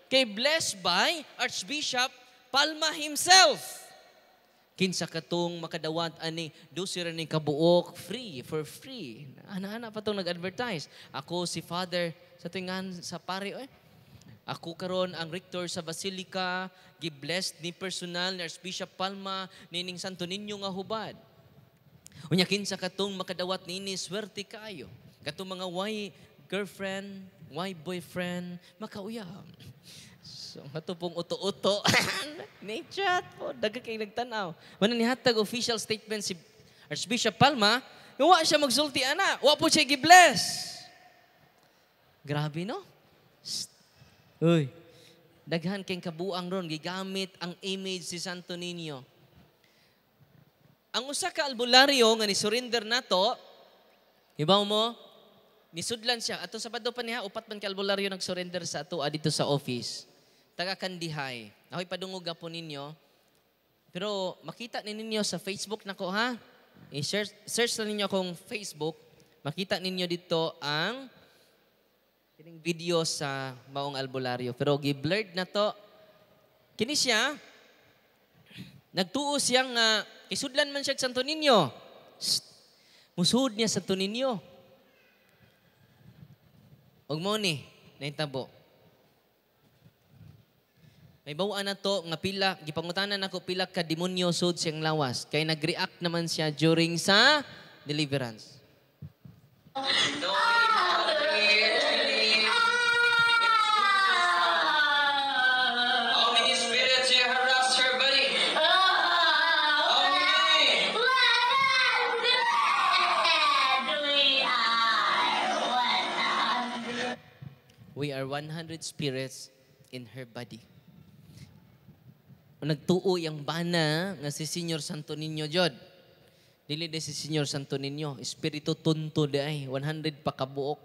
Kay blessed by Archbishop Palma himself. Kinsa katong makadawat ani dosira ni kabuok free for free. Ana-ana pa tong nag-advertise. Ako si Father sa tingan sa pare eh. Ako karon ang rector sa Basilica, gi-blessed ni personal ni Archbishop Palma nining Santo Niño nga hubad. Unya kinsa katong makadawat nini swerte kayo. Katong mga way girlfriend, why boyfriend, makauyam. So, matupong uto-uto. Nature po, daga kay nagtanaw. Mananihatag official statement si Archbishop Palma, nga wa siya magsulti ana, wa po siya gibless. Grabe no? Shh. Uy, daghan kay kabuang ron gigamit ang image si Santo Niño. Ang usa ka albularyo nga ni surrender nato, ibaw mo, Nisudlan siya. Atong Sabado pa niya, upat man kalbularyo nag-surrender sa ato ah, dito sa office. Taga Kandihay. Ako'y padunguga po ninyo. Pero makita ninyo sa Facebook na ko ha. I-search eh, search na ninyo akong Facebook. Makita ninyo dito ang kining video sa Maong Albularyo. Pero gi giblurred na to. Kini siya, nagtuo siya nga, uh, kisudlan man siya sa Santo Niño. Musud niya sa Santo Niño. Og mo ni, naitabo. May bawaan na to nga pila, gipangutanan ako pila ka demonyo sud siyang lawas. Kay nag-react naman siya during sa deliverance. No. we are 100 spirits in her body. Nagtuo yung bana nga si Senior Santo Niño Jod. Dili de si Senior Santo Niño, espiritu tunto de ay, 100 pakabuok.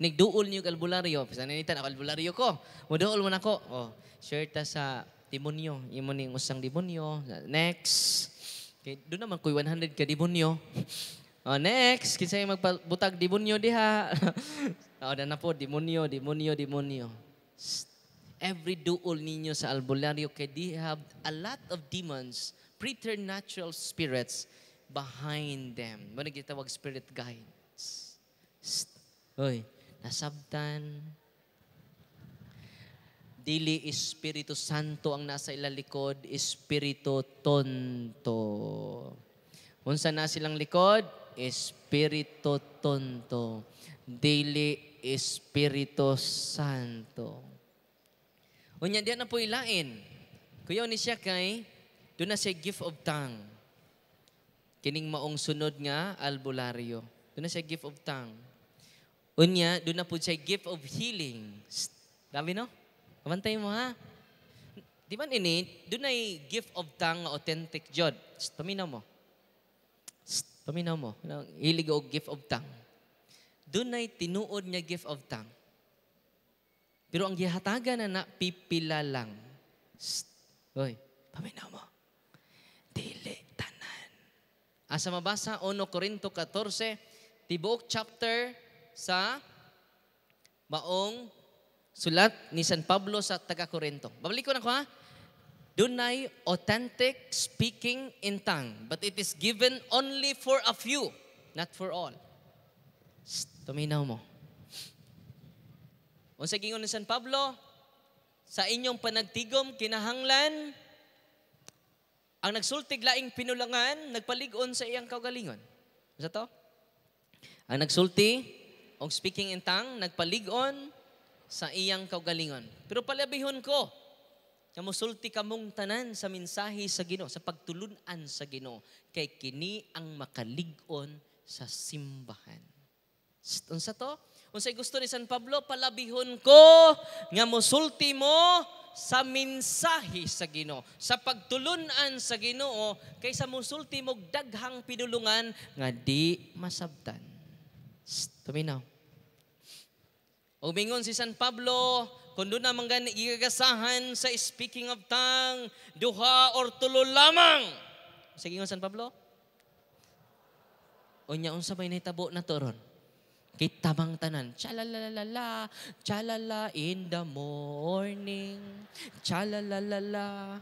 Nagduol niyo kalbularyo. Sananitan ako kalbularyo ko. Muduol man ako. Oh, share ta sa demonyo. Imo ning usang demonyo. Next. Okay, doon naman ko'y 100 ka demonyo. Oh, next, kinsa yung magbutag demonyo diha. O, oh, na po, demonyo, demonyo, demonyo. Every duol ninyo sa albularyo, kay di have a lot of demons, preternatural spirits behind them. Mo nagitawag spirit guides. Sst. Oy, nasabtan. Dili Espiritu Santo ang nasa ilalikod, Espiritu Tonto. Unsa na silang likod? Espiritu Tonto. Dili Espiritu Santo. Unya diyan na po ilain. Kuya ni siya kay do na siya gift of tongue. Kining maong sunod nga albularyo. Do na siya gift of tongue. Unya do na po siya gift of healing. Labi no? Kamantay mo ha. Di man ini, doon ay gift of tongue authentic jod. Taminaw mo. Taminaw mo. Hilig o gift of tongue dunay tinuod nga gift of tongue. Pero ang gihatagan na na pipila lang. Hoy, paminaw mo. Dili tanan. Asa mabasa 1 Corinto 14, tibuok chapter sa maong sulat ni San Pablo sa taga Corinto. Babalik ko na ko ha. Dunay authentic speaking in tongue, but it is given only for a few, not for all. Shh. Tuminaw mo. Unsa gingon ni San Pablo, sa inyong panagtigom kinahanglan ang nagsultig laing pinulangan nagpaligon sa iyang kaugalingon. Unsa to? Ang nagsulti og speaking in tongue nagpaligon sa iyang kaugalingon. Pero palabihon ko, nga musulti ka mong tanan sa mensahe sa Ginoo, sa pagtulunan sa Ginoo, kay kini ang makaligon sa simbahan. Unsa to? Unsay gusto ni San Pablo, palabihon ko nga musulti mo sa minsahi sa Ginoo, sa pagtulunan sa Ginoo kaysa musulti mo daghang pinulungan nga di masabtan. Tuminaw. Umingon si San Pablo, kung doon naman gagasahan sa speaking of tongue, duha or tulo lamang. Sige nga San Pablo. Unya, unsa may nahitabo na turon. Kay tabang tanan. Chalalalala, chalala in the morning. Chalalalala,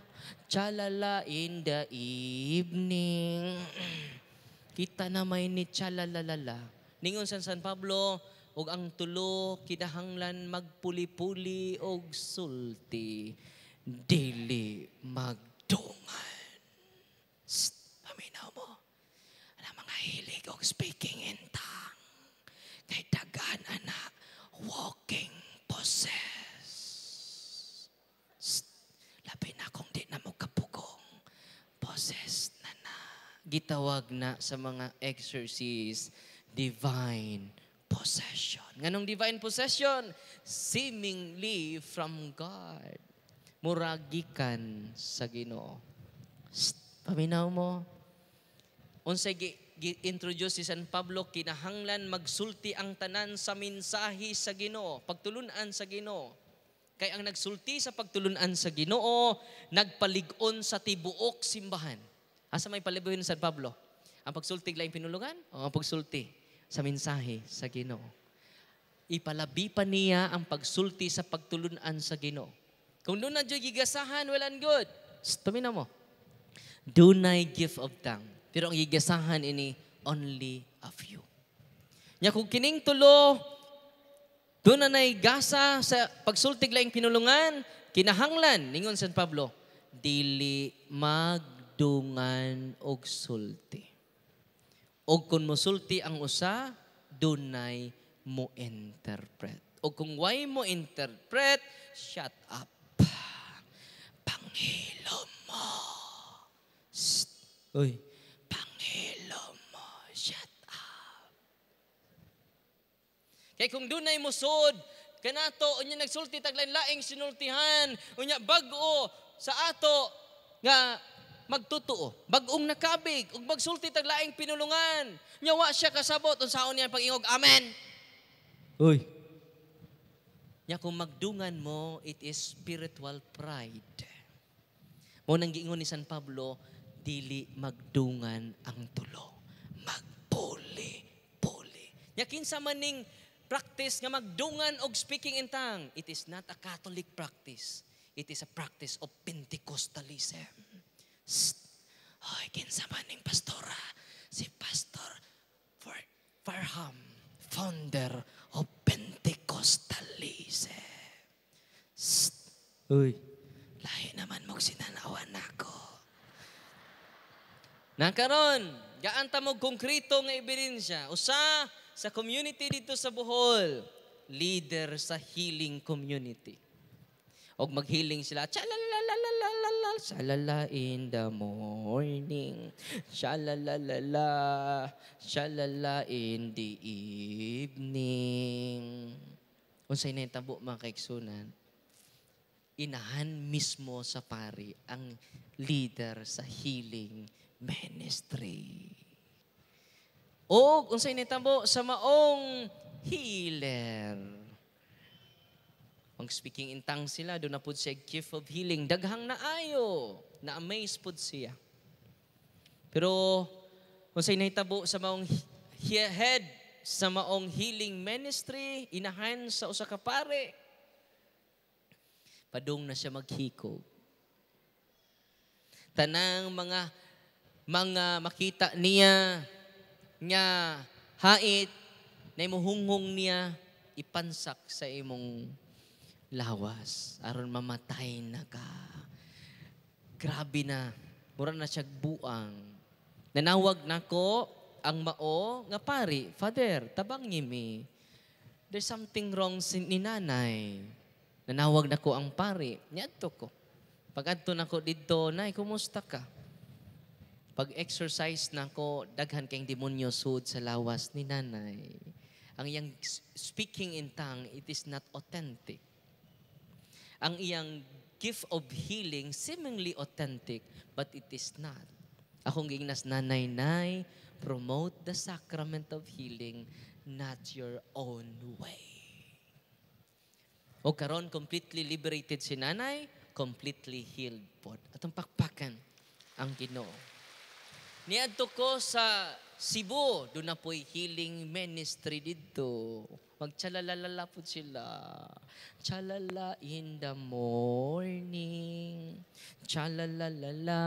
chalala in the evening. Kita na may ni chalalalala. Ningon san San Pablo, og ang tulo kinahanglan magpuli-puli og sulti dili magdungan. Aminaw mo. Alam mga hilig og speaking in Gana na walking possess. Sst, labi na kung di na mo kapugong. Possess na na. Gitawag na sa mga exorcist, divine possession. Nganong divine possession? Seemingly from God. Muragikan sa Ginoo. Paminaw mo. Unsay introduce si San Pablo, kinahanglan magsulti ang tanan sa minsahi sa Ginoo, pagtulunan sa Ginoo. Kay ang nagsulti sa pagtulunan sa Ginoo, nagpalig-on sa tibuok simbahan. Asa may palibuhin San Pablo? Ang pagsulti laing pinulugan o ang pagsulti sa minsahi sa Ginoo? Ipalabi pa niya ang pagsulti sa pagtulunan sa Ginoo. Kung doon na gigasahan, walang well good. Tumina mo. Dunay gift of tongue pero ang gigasahan ini only a few. Nya kung kining tulo doon na gasa sa pagsultig laing pinulungan, kinahanglan, ningon San Pablo, dili magdungan og sulti. Og kung musulti ang usa, dunay mo interpret. O kung why mo interpret, shut up. Panghilom mo. Shh. Uy, Kay kung dunay musod, kanato unya nagsulti tag laing sinultihan, unya bago sa ato nga magtotoo, bagong nakabig, ug magsulti taglaing laing pinulungan. Nyawa siya kasabot unsaon niya pag-ingog amen. Uy. Nya kung magdungan mo, it is spiritual pride. Mo nang giingon ni San Pablo, dili magdungan ang tulo. Magpuli-puli. Nya kinsa maning practice nga magdungan og speaking in tongue. It is not a Catholic practice. It is a practice of Pentecostalism. Psst. Hoy, kinsa man ning pastora? Si Pastor Farham, founder of Pentecostalism. Psst. Uy. Lahi naman mo sinanawan ako. Nakaron, gaanta mo konkreto nga ebidensya. Usa sa community dito sa Bohol, leader sa healing community. Og mag-healing sila. Chalalalalala, shalala in the morning. Shalalalala, shalala in the evening. Kung sa'yo na yung tabo mga kaiksunan, inahan mismo sa pari ang leader sa healing ministry o unsay nitabo sa maong healer. Ang speaking in tongues sila, doon na po siya gift of healing. Daghang na ayo, na-amaze po siya. Pero, unsay nitabo sa maong head, sa maong healing ministry, inahan sa usa ka pare. Padung na siya maghiko. Tanang mga mga makita niya nga hait na imuhunghong niya ipansak sa imong lawas aron mamatay na ka. Grabe na. Mura na siya buang. Nanawag na ko ang mao nga pari, Father, tabang yimi. There's something wrong sin ni nanay. Nanawag ko ang pari. Niadto ko. Pagadto nako didto, nay, kumusta ka? Pag-exercise na ko, daghan kayong demonyo sud sa lawas ni nanay. Ang iyang speaking in tongue, it is not authentic. Ang iyang gift of healing, seemingly authentic, but it is not. Akong gingnas nanay-nay, promote the sacrament of healing, not your own way. O karon completely liberated si nanay, completely healed po. At ang pakpakan ang ginoo. Niadto ko sa Cebu, doon na po'y healing ministry dito. Magchalalala po sila. Chalala in the morning. Chalalalala.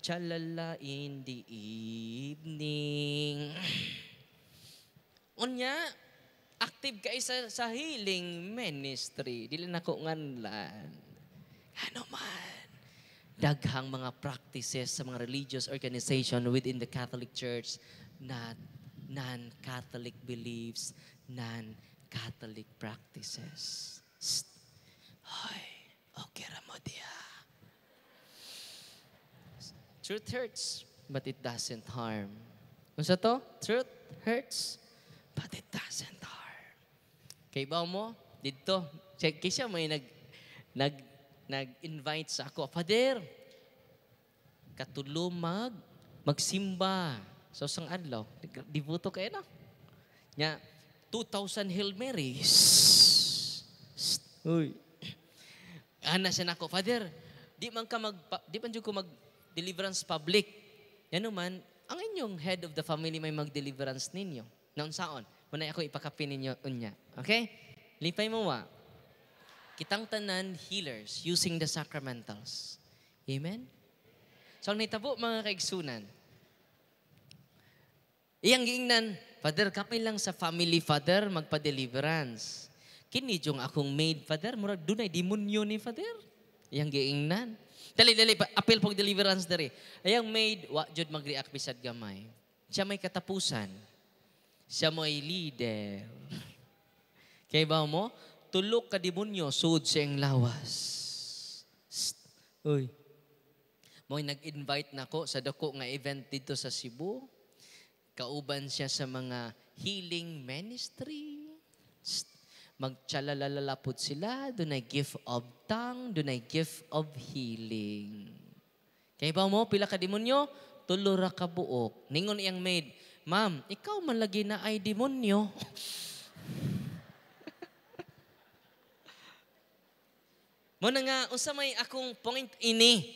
Chalala in the evening. Unya, active ka sa, sa healing ministry. Dili na ko nganlan. Ano man daghang mga practices sa mga religious organization within the Catholic Church na non-Catholic beliefs, non-Catholic practices. Psst. Hoy, okay ra mo diya. Truth hurts, but it doesn't harm. Kung sa to? Truth hurts, but it doesn't harm. Kay ba mo? Dito. Check, siya may nag, nag nag-invite sa ako, Father, katulong mag magsimba sa so, isang adlaw. Dibuto kayo na. Nya, 2,000 Hail Marys. Uy. Ana siya ako, Father, di man ka mag, di man ko mag deliverance public. Yan naman, ang inyong head of the family may mag-deliverance ninyo. Naunsaon, muna ako ipakapin ninyo unya. Okay? Lipay mo wa. Kitang tanan healers using the sacramentals. Amen? So, ang nitabo mga kaigsunan, iyang giingnan, Father, kapay lang sa family, Father, magpa-deliverance. Kinijong akong maid, Father, murag dunay demonyo ni Father. Iyang giingnan. Dali, dali, apil pong deliverance dari. Ayang maid, wa jud mag-react bisad gamay. Siya may katapusan. Siya mo ay leader. Kaya ba mo? tulok ka demonyo, sud sa siyang lawas. Psst. Uy. Mo'y nag-invite na ko sa dako nga event dito sa Cebu. Kauban siya sa mga healing ministry. Psst. Magtsalalalalapod sila. Doon ay gift of tongue. Doon ay gift of healing. Kaya ba mo, pila ka demonyo? Tulo ra ka buok. Ningon iyang maid, Ma'am, ikaw man lagi na ay demonyo. Mo nga, unsa may akong point ini,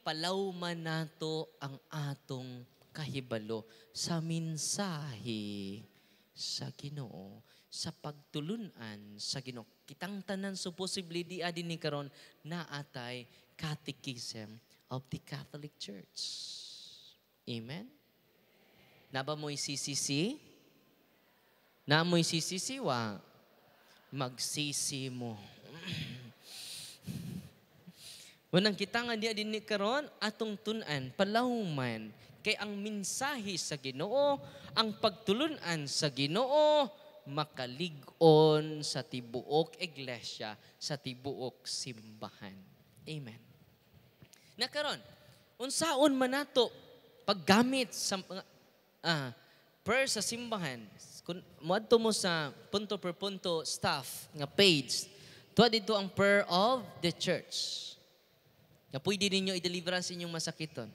palaw man nato ang atong kahibalo sa minsahi sa Ginoo sa pagtulunan sa Ginoo. Kitang tanan so posible di adi ni karon na atay catechism of the Catholic Church. Amen. Naba mo isisisi? Na mo isisisi wa magsisi mo. Wanang kita nga niya din ni karon atong tunan palauman, kay ang minsahi sa Ginoo, ang pagtulunan sa Ginoo makalig-on sa tibuok iglesia, sa tibuok simbahan. Amen. Na karon, unsaon man nato paggamit sa uh, prayer sa simbahan, kung muadto mo sa punto per punto staff nga page, tuwa dito ang prayer of the church na pwede ninyo i-deliver sa inyong masakiton.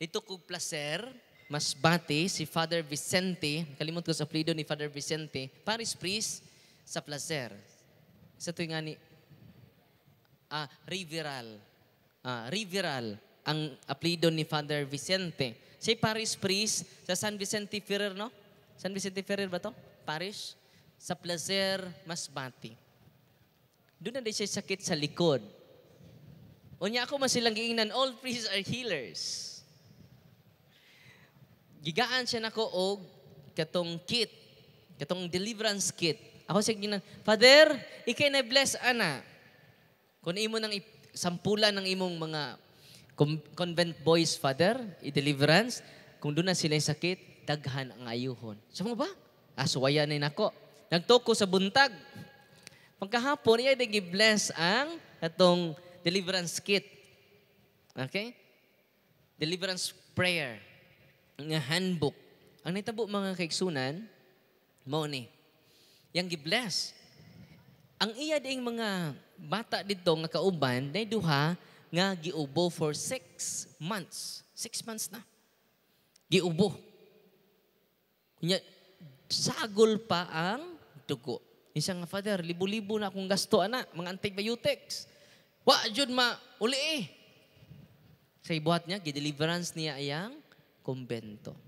Dito kog placer, mas bati si Father Vicente, kalimot ko sa plido ni Father Vicente, Paris Priest sa placer. Sa tuwing nga ni, ah, Riveral. Ah, Riveral ang aplido ni Father Vicente. Si Paris Priest sa San Vicente Ferrer, no? San Vicente Ferrer ba to? Parish? Sa placer, mas bati. Doon na siya sakit sa likod. Unya ako man silang giingnan, all priests are healers. Gigaan siya nako og katong kit, katong deliverance kit. Ako siya ginan, Father, ikay na bless ana. Kun imo nang sampulan ng imong mga convent boys, Father, i-deliverance, kung doon na sila sakit, daghan ang ayuhon. Sa mga ba? Aswaya ah, na nako. Nagtoko sa buntag. Pagkahapon, iya gi-bless ang atong deliverance kit. Okay? Deliverance prayer. Nga handbook. Ang nitabo mga kaiksunan, money. ni. Yang gibless. Ang iya ding mga bata dito nga kauban, day duha nga giubo for six months. Six months na. Giubo. Kunya, sagol pa ang dugo. Isa nga, Father, libo-libo na akong gasto, ana, mga antibiotics. Wa jud ma uli eh. Sa ibuhat niya, gideliverance niya ayang kumbento.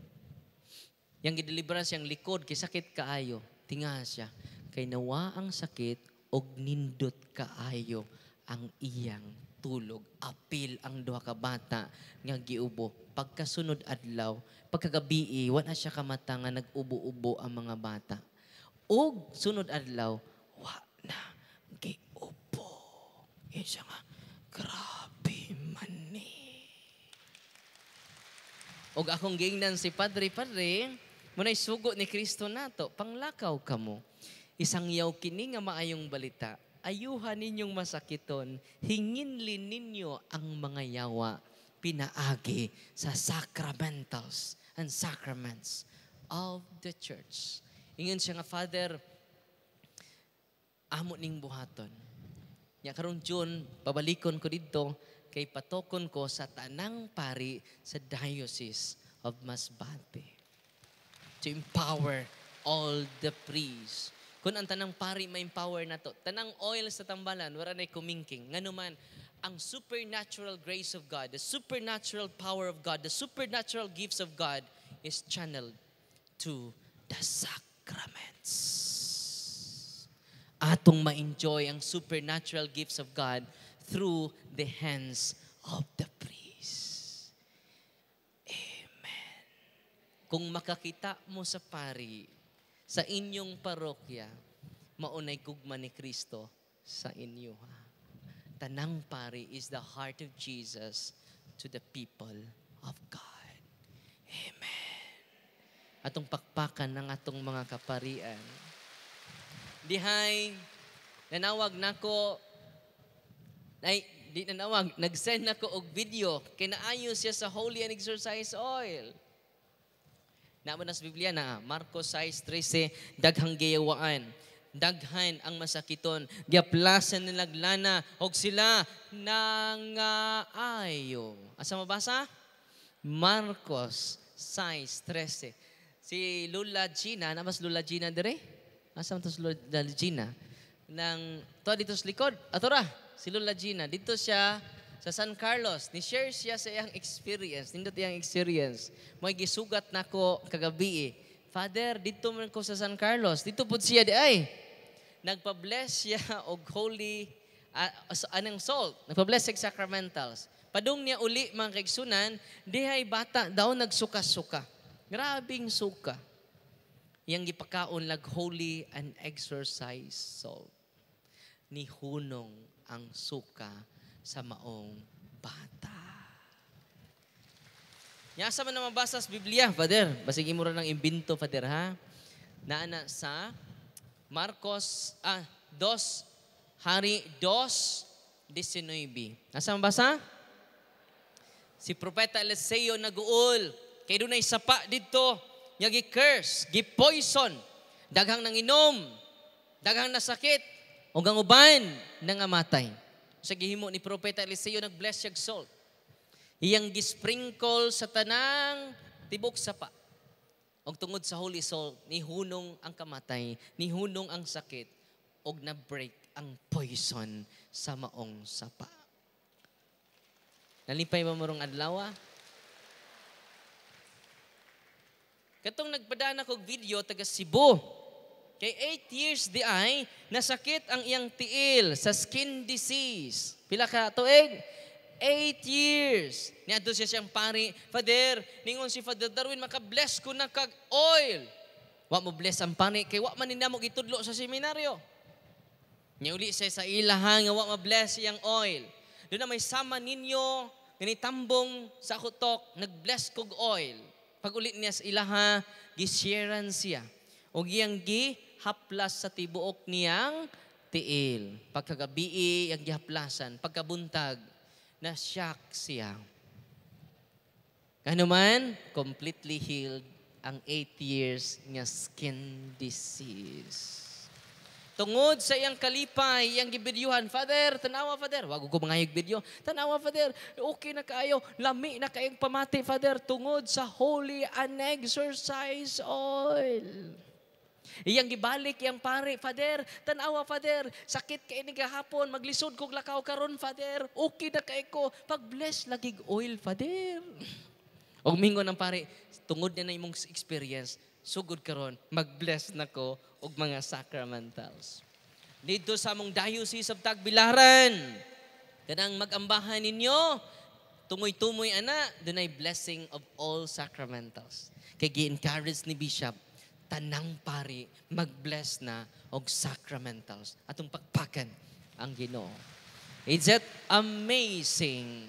Yang gideliverance yang likod, kisakit kaayo. Tinga siya. Kay nawa ang sakit, og nindot kaayo ang iyang tulog. Apil ang duha ka bata nga giubo. Pagkasunod adlaw, pagkagabi, eh, wala siya kamata nga nag-ubo-ubo ang mga bata. Og sunod adlaw, wa na isa nga, grabe man ni. Og akong gingnan si Padre, Padre, munay sugo ni Kristo nato, panglakaw ka mo. Isang yaw kini nga maayong balita, ayuhan ninyong masakiton, hinginlin ninyo ang mga yawa, pinaagi sa sacramentals and sacraments of the church. Ingon siya nga, Father, amo ning buhaton Nya karon June, pabalikon ko didto kay patokon ko sa tanang pari sa Diocese of Masbate. To empower all the priests. Kung ang tanang pari ma-empower na to, tanang oil sa tambalan, wala na'y kumingking. Nga naman, ang supernatural grace of God, the supernatural power of God, the supernatural gifts of God is channeled to the sacraments atong ma-enjoy ang supernatural gifts of God through the hands of the priest. Amen. Kung makakita mo sa pari, sa inyong parokya, maunay gugma ni Kristo sa inyo. Ha? Tanang pari is the heart of Jesus to the people of God. Amen. Atong pakpakan ng atong mga kaparian dihay nanawag nako ay di nanawag nag-send nako og video kay naayo siya sa holy and exercise oil. Naman nas Biblia na Marcos 6:13 daghang giyawaan daghan ang masakiton giaplasan naglana og sila nangaayo asa mabasa Marcos 6:13 si Lula Gina mas Lula Gina dire Asa man to si Lola Gina? Nang, to dito sa likod. Atura, si Lola Gina. Dito siya sa San Carlos. Ni-share siya sa iyang experience. Nindot iyang experience. May gisugat nako kagabi eh. Father, dito man ko sa San Carlos. Dito po siya di ay. Nagpa-bless siya og holy uh, anong salt. Nagpa-bless sa sacramentals. Padung niya uli mga kaigsunan, dihay bata daw nagsuka-suka. Grabing suka yang gipakaon lag holy and exercise so ni hunong ang suka sa maong bata. Nya sa man mabasa sa Biblia, Father. Basig imo ra nang imbinto, Father, ha? Naana sa Marcos ah, 2 Hari 2 19. Asa mabasa? Si propeta Eliseo naguol kay dunay sapa didto nya gi-curse, gi-poison, daghang nang inom, daghang nasakit, ug ang uban nangamatay. Sa gihimo ni propeta Eliseo nag-bless siya salt. Iyang gisprinkle sa tanang tibok sa pa. Og tungod sa holy salt, nihunong ang kamatay, nihunong ang sakit, og na-break ang poison sa maong sapa. Nalipay ba morong adlawa? Ah? Katong nagpadana kog video taga Cebu. Kay 8 years di ay, nasakit ang iyang tiil sa skin disease. Pila ka tuig? 8 years. Niadto siya siyang pari, Father, ningon si Father Darwin, makabless ko na kag oil. Wa mo bless ang pari, kay wa man ninamo gitudlo sa seminaryo. Niya uli siya sa ilaha nga wa ma-bless iyang oil. Doon na may sama ninyo, ganitambong sa kutok, nag-bless kog oil. Pagulit niya sa ilaha, gisyeran siya. O giyang gihaplas sa tibuok niyang tiil. Pagkagabi, ang gihaplasan. Pagkabuntag, na shock siya. Ano man, completely healed ang 8 years niya skin disease. Tungod sa iyang kalipay, iyang gibidyuhan, Father, tanawa, Father. Wag ko mangayog video. Tanawa, Father. Okay na kayo. Lami na kayong pamati, Father. Tungod sa holy and exercise oil. Iyang gibalik iyang pare, Father. Tanawa, Father. Sakit kay ni gahapon, maglisod kog lakaw karon, Father. Okay na kay ko. Pag-bless lagig oil, Father. Og mingo ng pare, tungod na na imong experience, So good karon mag-bless ko og mga sacramentals. Dito sa among diocese of Tagbilaran, kanang magambahan ninyo, tumoy-tumoy ana, dunay blessing of all sacramentals. Kay gi-encourage ni Bishop tanang pari mag-bless na og sacramentals atong pagpakan ang Ginoo. Is it amazing?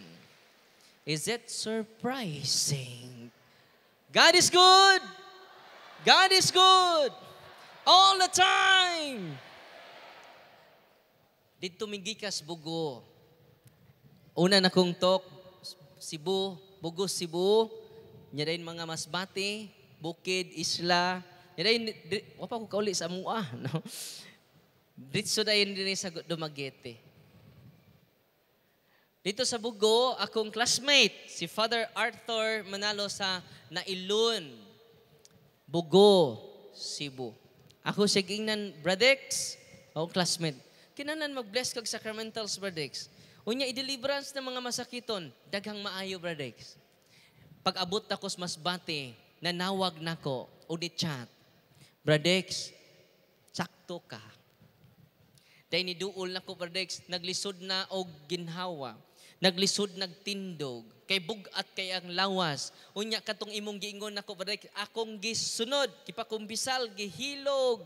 Is it surprising? God is good. God is good all the time. Dito minggikas bugo. Una na kong talk, Cebu, Bugos, Cebu, niya rin mga masbati, bukid, isla, niya rin, wapa ko kauli sa mua, ah, no? Dito na yun din sa Dumaguete. Dito sa Bugo, akong classmate, si Father Arthur Manalo sa Nailun. Bugo, Cebu. Ako si gingnan, Bradex, o classmate. Kinanan mag-bless kag sacramentals, Bradex. Unya, i-deliverance ng mga masakiton, daghang maayo, Bradex. Pag-abot takos mas bati, nanawag nako, o di chat. Bradex, sakto ka. Dahil niduol na ko, Bradex, naglisod na og ginhawa. Naglisod, nagtindog kay bugat kay ang lawas. Unya katong imong giingon nako baday akong gisunod, kipakumbisal, gihilog.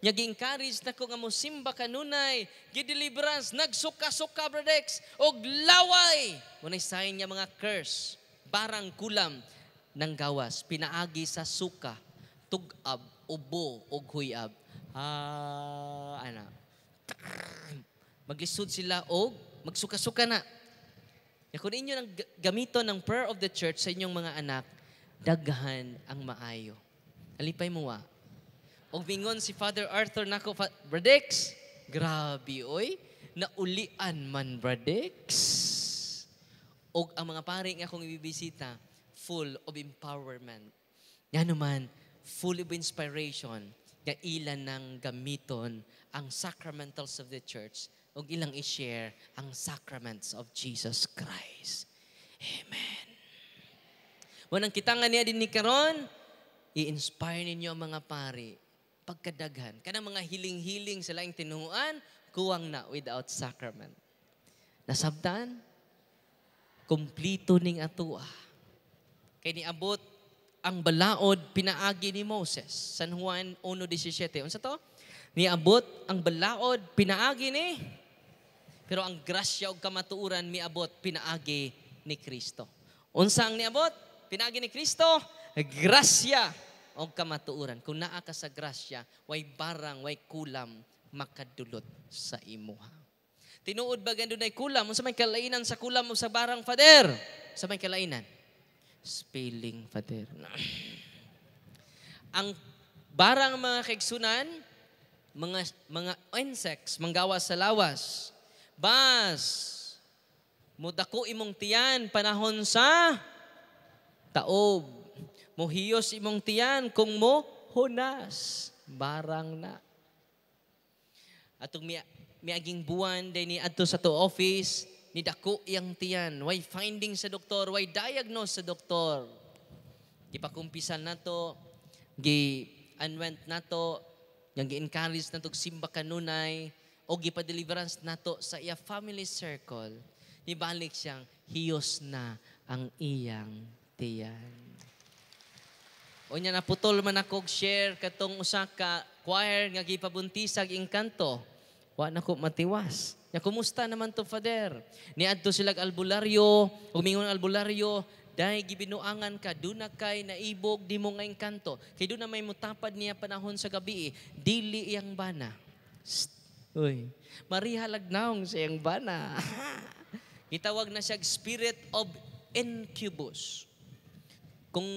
Nya gi-encourage nako nga mo simba kanunay, gideliverance, nagsuka-suka bradex og laway. Munay sign niya mga curse, barang kulam ng gawas, pinaagi sa suka, tugab, ubo og huyab. Ah, ana. Maglisod sila og magsuka-suka na. Kunin inyo nang gamito ng prayer of the church sa inyong mga anak, daghan ang maayo. Alipay mo wa. Og bingon si Father Arthur nako, Bradex, grabe oy, naulian man Bradex. Og ang mga pare nga akong ibibisita, full of empowerment. Yan man, full of inspiration na ilan ng gamiton ang sacramentals of the church ug ilang i-share ang sacraments of Jesus Christ. Amen. Munang kita nga niya din ni karon, i-inspire ninyo ang mga pari pagkadaghan kana mga hiling-hiling sa laing tinuuan kuwang na without sacrament. Nasabdan kumplito ning atoa. Kay niabot ang balaod pinaagi ni Moses. San Juan 1:17. Unsa to? Niabot ang balaod pinaagi ni pero ang grasya ug kamatuuran miabot pinaagi ni Kristo. Unsang niabot? Pinaagi ni Kristo, grasya og kamatuuran. Kung naa ka sa grasya, way barang, way kulam makadulot sa imuha. Tinuod ba gando na'y kulam? Unsa may kalainan sa kulam o sa barang, Father? Sa may kalainan? Spelling, Father. ang barang mga kaigsunan, mga, mga insects, manggawa sa lawas, Bas, mudako imong tiyan panahon sa taob. Muhiyos imong tiyan kung mo hunas barang na. Atong miya, miaging buwan day ni adto sa to office ni dako iyang tiyan. Why finding sa doktor, why diagnose sa doktor. Gipakumpisan na to, gi unwent na to, yang gi-encourage na to simba kanunay, o gipadeliverance nato sa iya family circle, nibalik siyang hiyos na ang iyang tiyan. O niya naputol man ako share katong usa ka choir nga gipabuntisag ing kanto. Wa na ko matiwas. Ya, kumusta naman to father? Ni Adto silag albularyo, umingon albularyo, dahil gibinuangan ka, duna kay naibog di mo ngayong kanto. Kay doon na may mutapad niya panahon sa gabi, eh. dili iyang bana. St- Uy, marihalagnawng siyang bana. Gitawag na siya spirit of incubus. Kung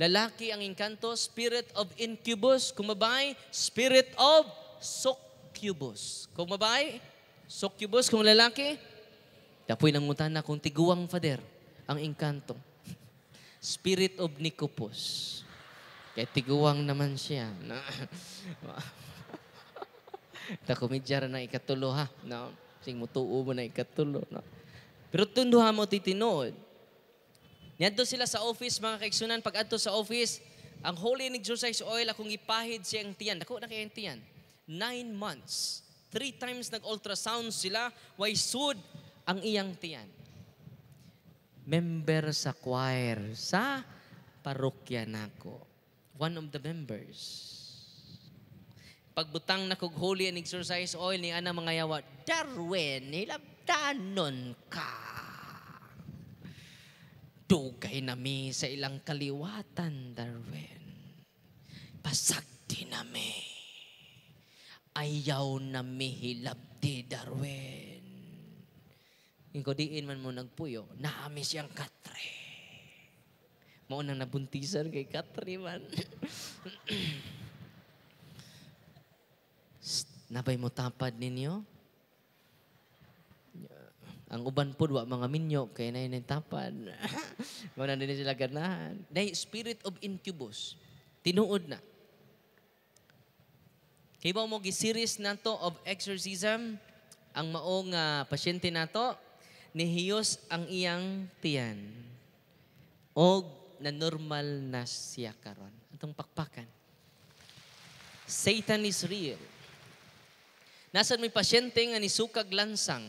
lalaki ang inkanto, spirit of incubus. Kung babae, spirit of succubus. Kung babae, succubus. Kung lalaki, tapoy nangutan na kung tiguang fader ang inkanto. Spirit of Nicopus. Kaya tiguang naman siya. Ta komedya na ikatulo ha. No? Sing mutuo mo na ikatulo. No? Pero tunduha mo titinood. Niadto sila sa office, mga kaigsunan. Pag adto sa office, ang holy and exercise oil, akong ipahid siyang tiyan. Dako na kayang tiyan. Nine months. Three times nag-ultrasound sila. Why sud ang iyang tiyan. Member sa choir, sa parokya nako. One of the members pagbutang na kog holy and exercise oil ni ana mga yawa, Darwin, hilabdanon ka. Dugay na mi sa ilang kaliwatan, Darwin. Pasagdi nami. Ayaw na nami hilabdi, Darwin. Ingkodiin man mo nagpuyo, naami siyang katre. Mao nang nabuntisan kay katre man. Nabay mo tapad ninyo? Ang uban po, wa mga minyo, kay na yung tapad. Mga din sila ganahan. Nay, spirit of incubus. Tinuod na. Kaya mo gi-series na to of exorcism, ang maong uh, pasyente na to, nihiyos ang iyang tiyan. O na normal na siya karon. Atong pakpakan. Satan is real. Nasaan may pasyente nga ni sukag lansang?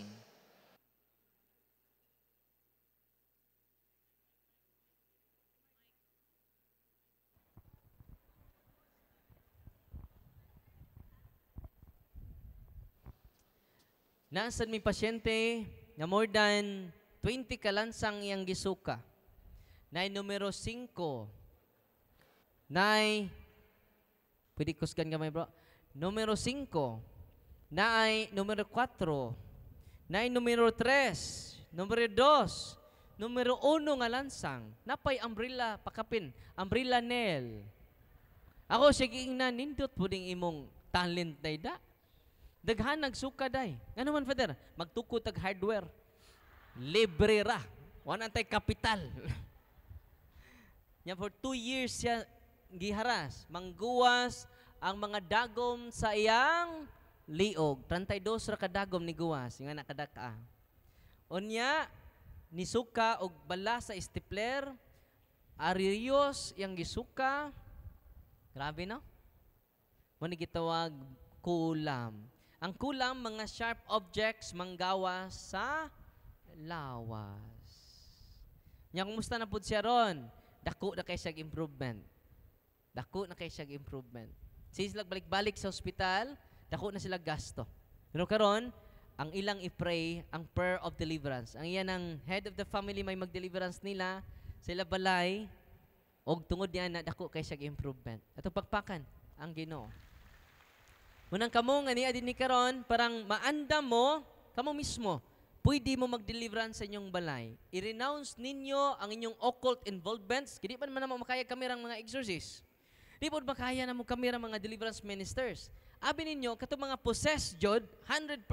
Nasaan may pasyente nga more than 20 kalansang iyang gisuka? Nay numero 5. Nay, pwede kusgan kamay bro. Numero 5, na ay numero 4, na ay numero 3, numero 2, numero 1 nga lansang, napay umbrella pakapin, umbrella nail. Ako sige na nindot po ding imong talent na ida. Daghan nagsuka day. Ano man father, magtukod tag hardware. Libre ra. Wan antay kapital. Nya for two years siya giharas, mangguwas ang mga dagom sa iyang liog, 32 ra kadagom ni guwas, nga nakadaka. Unya, nisuka og bala sa stipler, aririos yang gisuka, grabe no? Mo gitawag kulam. Ang kulam, mga sharp objects manggawa sa lawas. Nya, kumusta na pud siya ron? Dako na kay siyag improvement. Dako na kay siyag improvement. Sis, nagbalik balik sa ospital, dako na sila gasto. Pero karon, ang ilang i-pray ang prayer of deliverance. Ang iyan ang head of the family may mag-deliverance nila, sila balay og tungod niya na dako kay siya improvement. Ato pagpakan ang Ginoo. Munang kamo nga adin ni karon parang maanda mo kamo mismo pwede mo mag-deliverance sa inyong balay. I-renounce ninyo ang inyong occult involvements. Kini pa naman mo makaya kami rang mga exorcists. Di po makaya na mo kami mga deliverance ministers. Abi ninyo, katong mga possess Jod, 100%,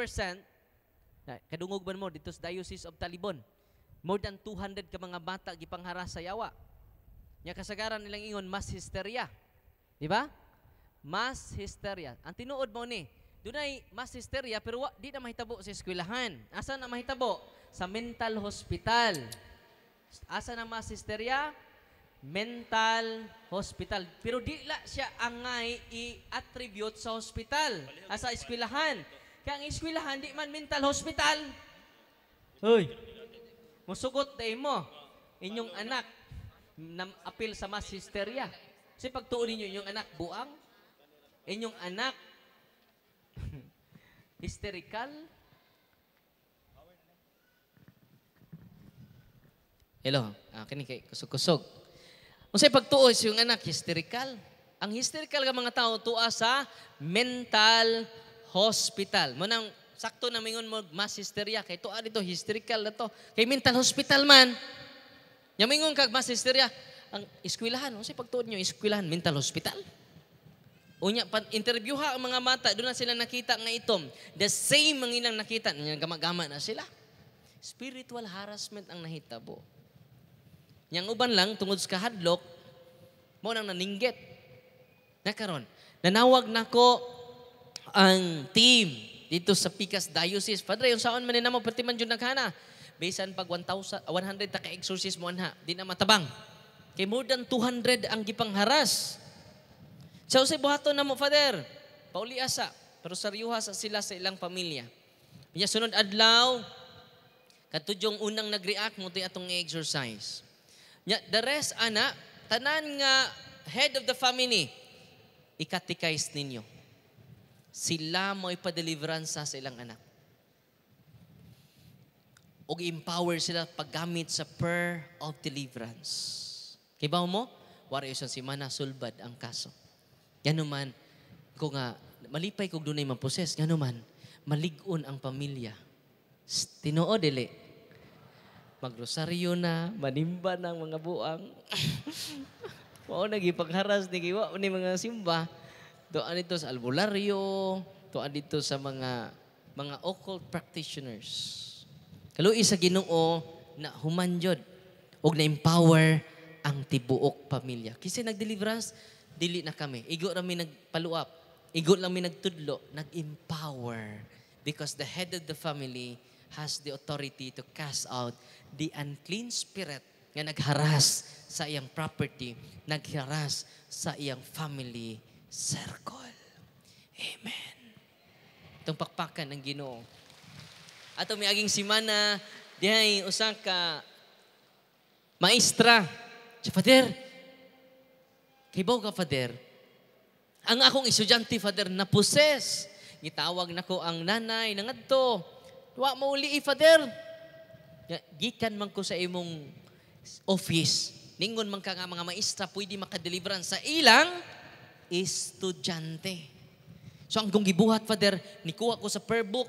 kadungog man mo dito sa Diocese of Talibon, more than 200 ka mga bata gipangharas sa yawa. Nya kasagaran nilang ingon, mass hysteria. Di ba? mass hysteria. Ang tinuod mo ni, dunay mass hysteria pero wa, di na mahitabo sa eskwelahan. Asa na mahitabo? Sa mental hospital. Asa na mass hysteria? mental hospital. Pero di la siya angay i-attribute sa hospital, asa ah, eskwelahan. Kaya ang eskwelahan, di man mental hospital. Hoy, musugot day mo, inyong anak, na apil sa mass hysteria. Kasi pagtuunin nyo, inyong anak buang, inyong anak hysterical, Hello, ah, kini kay kusog-kusog. Unsay pagtuo sa yung anak hysterical? Ang hysterical nga mga tao tuwa sa mental hospital. Munang sakto na mingon mo mas hysteria kay tuwa dito hysterical na to. Kay mental hospital man. Nya mingon kag mas hysteria ang eskwelahan, unsay pagtuod niyo eskwelahan mental hospital? Unya interview ha ang mga mata, doon na sila nakita nga itom. The same ang ilang nakita, gamagama na sila. Spiritual harassment ang nahitabo. Yang uban lang tungod sa kahadlok mo nang naningget. Na karon, nanawag ko ang team dito sa Picas Diocese. Padre, yung saon man namo pati man jud naghana. Bisan pag 1,000 100 ta exorcist mo anha, di na matabang. Kay more than 200 ang gipangharas. Sa usay buhaton namo, Father. Pauli asa, pero saryuha sa sila sa ilang pamilya. Nya sunod adlaw, katudyong unang nag-react mo atong exercise. Nya, the rest, ana, tanan nga head of the family, ikatikais ninyo. Sila mo ipadeliveransa sa ilang anak. O empower sila paggamit sa prayer of deliverance. Kibaw mo? Wari isang simana, sulbad ang kaso. Yan naman, kung nga, malipay kung dunay maposes, nga naman, maligon ang pamilya. Tinoo dili, magrosaryo na, manimba ng mga buang. Mao nagipagharas ni giwa ni mga simba. Tuan dito sa albularyo, tuan dito sa mga mga occult practitioners. Kaluoy sa Ginoo na humanjod ug na empower ang tibuok pamilya. Kasi nagdeliverance, dili na kami. Igo na mi nagpaluap. Igo lang mi nagtudlo. Nag-empower. Because the head of the family has the authority to cast out the unclean spirit nga nagharas sa iyang property, nagharas sa iyang family circle. Amen. Itong pakpakan ng Ginoo. Ato may aging simana, dihay usa ka maestra. So, Father, kibaw ka, Father. Ang akong estudyante, Father, na possess. Gitawag nako ang nanay nangadto. Wa mauli, eh, Father gikan man ko sa imong office, ningon man ka nga mga maestra, pwede makadeliveran sa ilang estudyante. So ang kong gibuhat, Father, nikuha ko sa prayer book,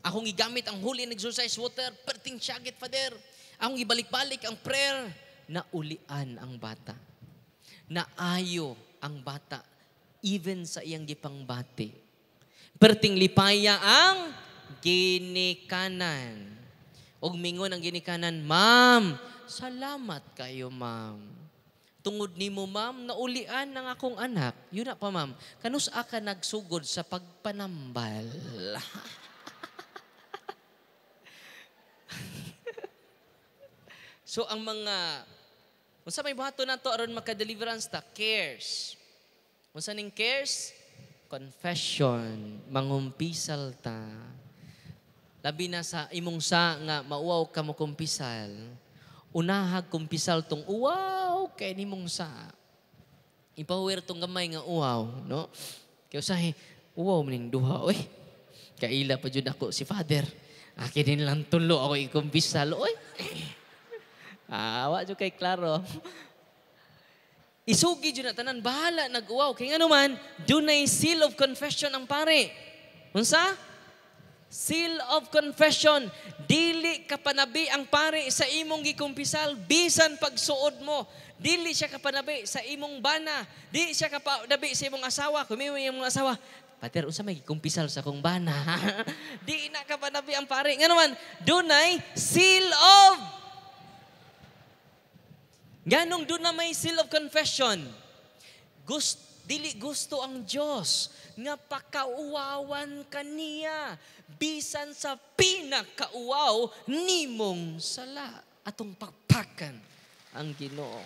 akong gigamit ang holy and exercise water, perting syagit, Father. Akong ibalik-balik ang prayer, naulian ang bata. Naayo ang bata, even sa iyang gipangbati. Perting lipaya ang ginikanan. Og mingon ang ginikanan, Ma'am, salamat kayo, ma'am. Tungod ni mo, ma'am, naulian ng akong anak. Yun na pa, ma'am. Kanus ka nagsugod sa pagpanambal. so, ang mga... Unsa may buhato na to, aron makadeliverance ta, cares. Unsa ning cares, confession, mangumpisal ta labi na sa imong sa nga mauaw ka mo kumpisal, unahag kumpisal tong uaw kay nimong sa. Ipahuwer tong gamay nga uaw, no? Kaya usahay, uwaw maning duha, oy. Kaila pa jud ako si Father. Akin din lang tulo ako ikumpisal, oy. Awa ah, jud kay klaro. Isugi jud na tanan bahala nag-uwaw kay nga naman, dunay seal of confession ang pare. Unsa? Seal of confession. Dili ka panabi ang pare sa imong gikumpisal bisan pagsuod mo. Dili siya kapanabi sa imong bana. di siya kapanabi sa imong asawa. Kumiwa yung imong asawa. Pater, unsa may gikumpisal sa kong bana. Di na kapanabi ang pare. Nga naman, dunay seal of Ganong doon na may seal of confession. Gusto Dili gusto ang Dios nga pakauwawan kaniya bisan sa pinakauwaw nimong sala atong pagpakan ang Ginoo.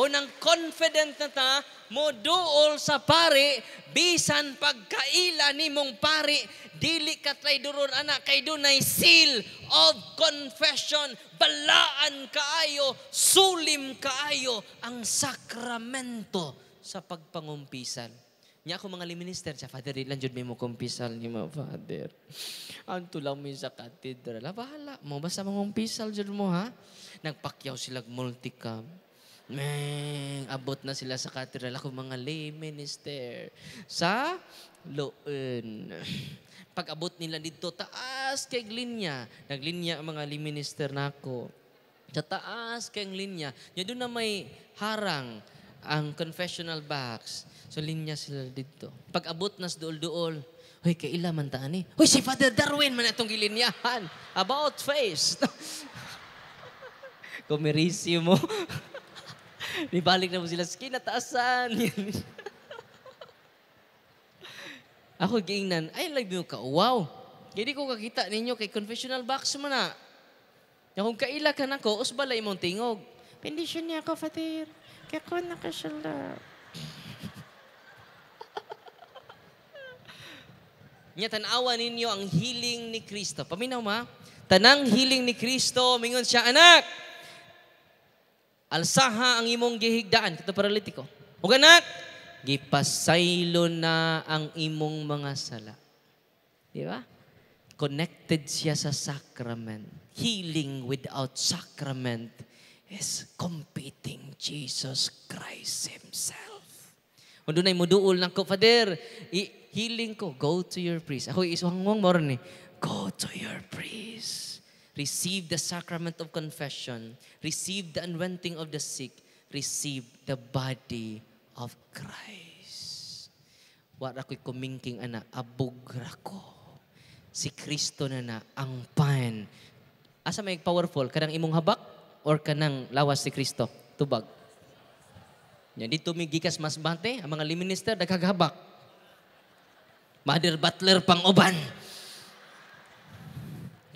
Unang confident na ta mo duol sa pari, bisan pagkaila nimong pari, dili ka traidoron anak, kay dunay seal of confession balaan kaayo sulim kaayo ang sakramento sa pagpangumpisal. Nya ako mga liminister sa Father, ilan jud mo kumpisal ni mo, Father. Anto lang mi sa katedral. Ah, bahala mo, basta mangumpisal jud mo, ha? Nagpakyaw sila multicam. Meng, abot na sila sa katedral. Ako mga lay minister sa loon. Pag abot nila dito, taas kay linya. Naglinya ang mga lay minister na ako. Sa taas kay linya. Nya doon na may harang ang confessional box. So, linya sila dito. Pag abot nas duol-duol, Hoy, kaila man ta ani. Hoy, si Father Darwin man atong gilinyahan. About face. Kumirisi mo. Nibalik na mo sila, sige, nataasan. Ako giingnan, ay like mo ka, wow. Kaya ko kakita ninyo kay confessional box mo na. kung kaila ka na ko, usbalay mong tingog. Pendisyon niya ako, Father. Kekona kaşınlar. Nya tanawa ninyo ang healing ni Kristo. Paminaw ma, tanang healing ni Kristo, mingon siya, anak, alsaha ang imong gihigdaan, kito paralitiko. O anak, gipasaylo na ang imong mga sala. Di ba? Connected siya sa sacrament. Healing without sacrament is competing Jesus Christ Himself. Mundo mo duol ng ko, Father, healing ko, go to your priest. Ako isuhangwang mo ni, go to your priest. Receive the sacrament of confession. Receive the anointing of the sick. Receive the body of Christ. Wara ko'y kumingking ana, abugra ko. Si Kristo na na, ang pan. Asa may powerful, kanang imong habak? or kanang lawas si Kristo. Tubag. Yan, dito may gikas mas bante, ang mga liminister, nagkagabak. Mother Butler pang uban.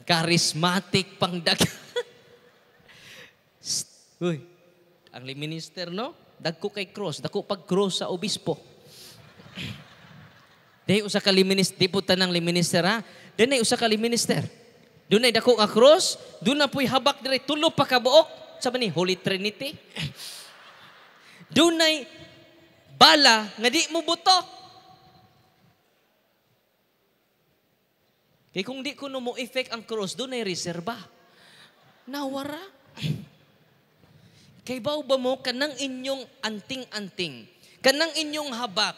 Charismatic pang dag. Uy, ang liminister, no? Dagko kay cross, dagko pag cross sa obispo. Dahil usa ka liminister, di po tanang liminister ha? Dahil usa ka liminister. Dunay dako nga cross, dun na po'y habak dire tulo pa ka buok. Sabi ni Holy Trinity. Dunay bala nga di mo buto. Kaya kung di ko no mo effect ang cross, doon ay reserba. Nawara. Kay baw ba mo kanang inyong anting-anting, kanang inyong habak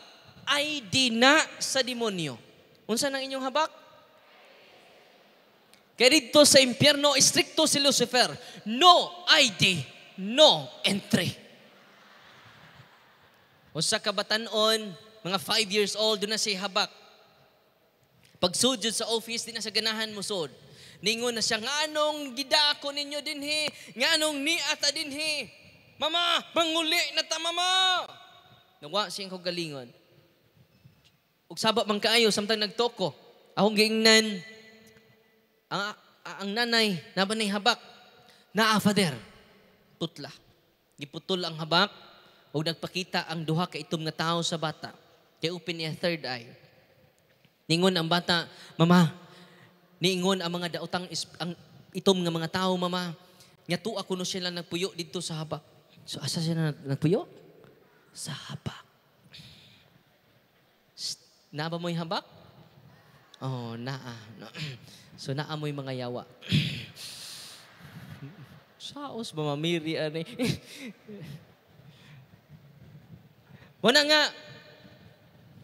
ay dina sa demonyo. Unsa nang inyong habak? Kaya dito sa impyerno, stricto si Lucifer. No ID, no entry. O sa kabatanon, mga five years old, doon na si Habak. Pag sujud sa office, din na sa ganahan mo sud. Ningo na siya, nga anong gida ako ninyo dinhi? Nga anong niata dinhi? Mama, manguli na ta mama! Nawa siyang kagalingon. Ug sabak man kaayo samtang nagtoko. Ahong gingnan, ang, ang nanay, na nabanay habak, Na afader. Ah, putla. Giputol ang habak, o nagpakita ang duha ka itom nga tao sa bata. Kay open niya third eye. Ningon ang bata, Mama, niingon ang mga daotang isp- ang itom nga mga tao, Mama. Nga tuwa no sila nagpuyo dito sa habak. So asa sila nagpuyo? Sa habak. Naba mo yung habak? Oh, naa. Ah, So naamoy mga yawa. Saos ba mamiri ani? Wala nga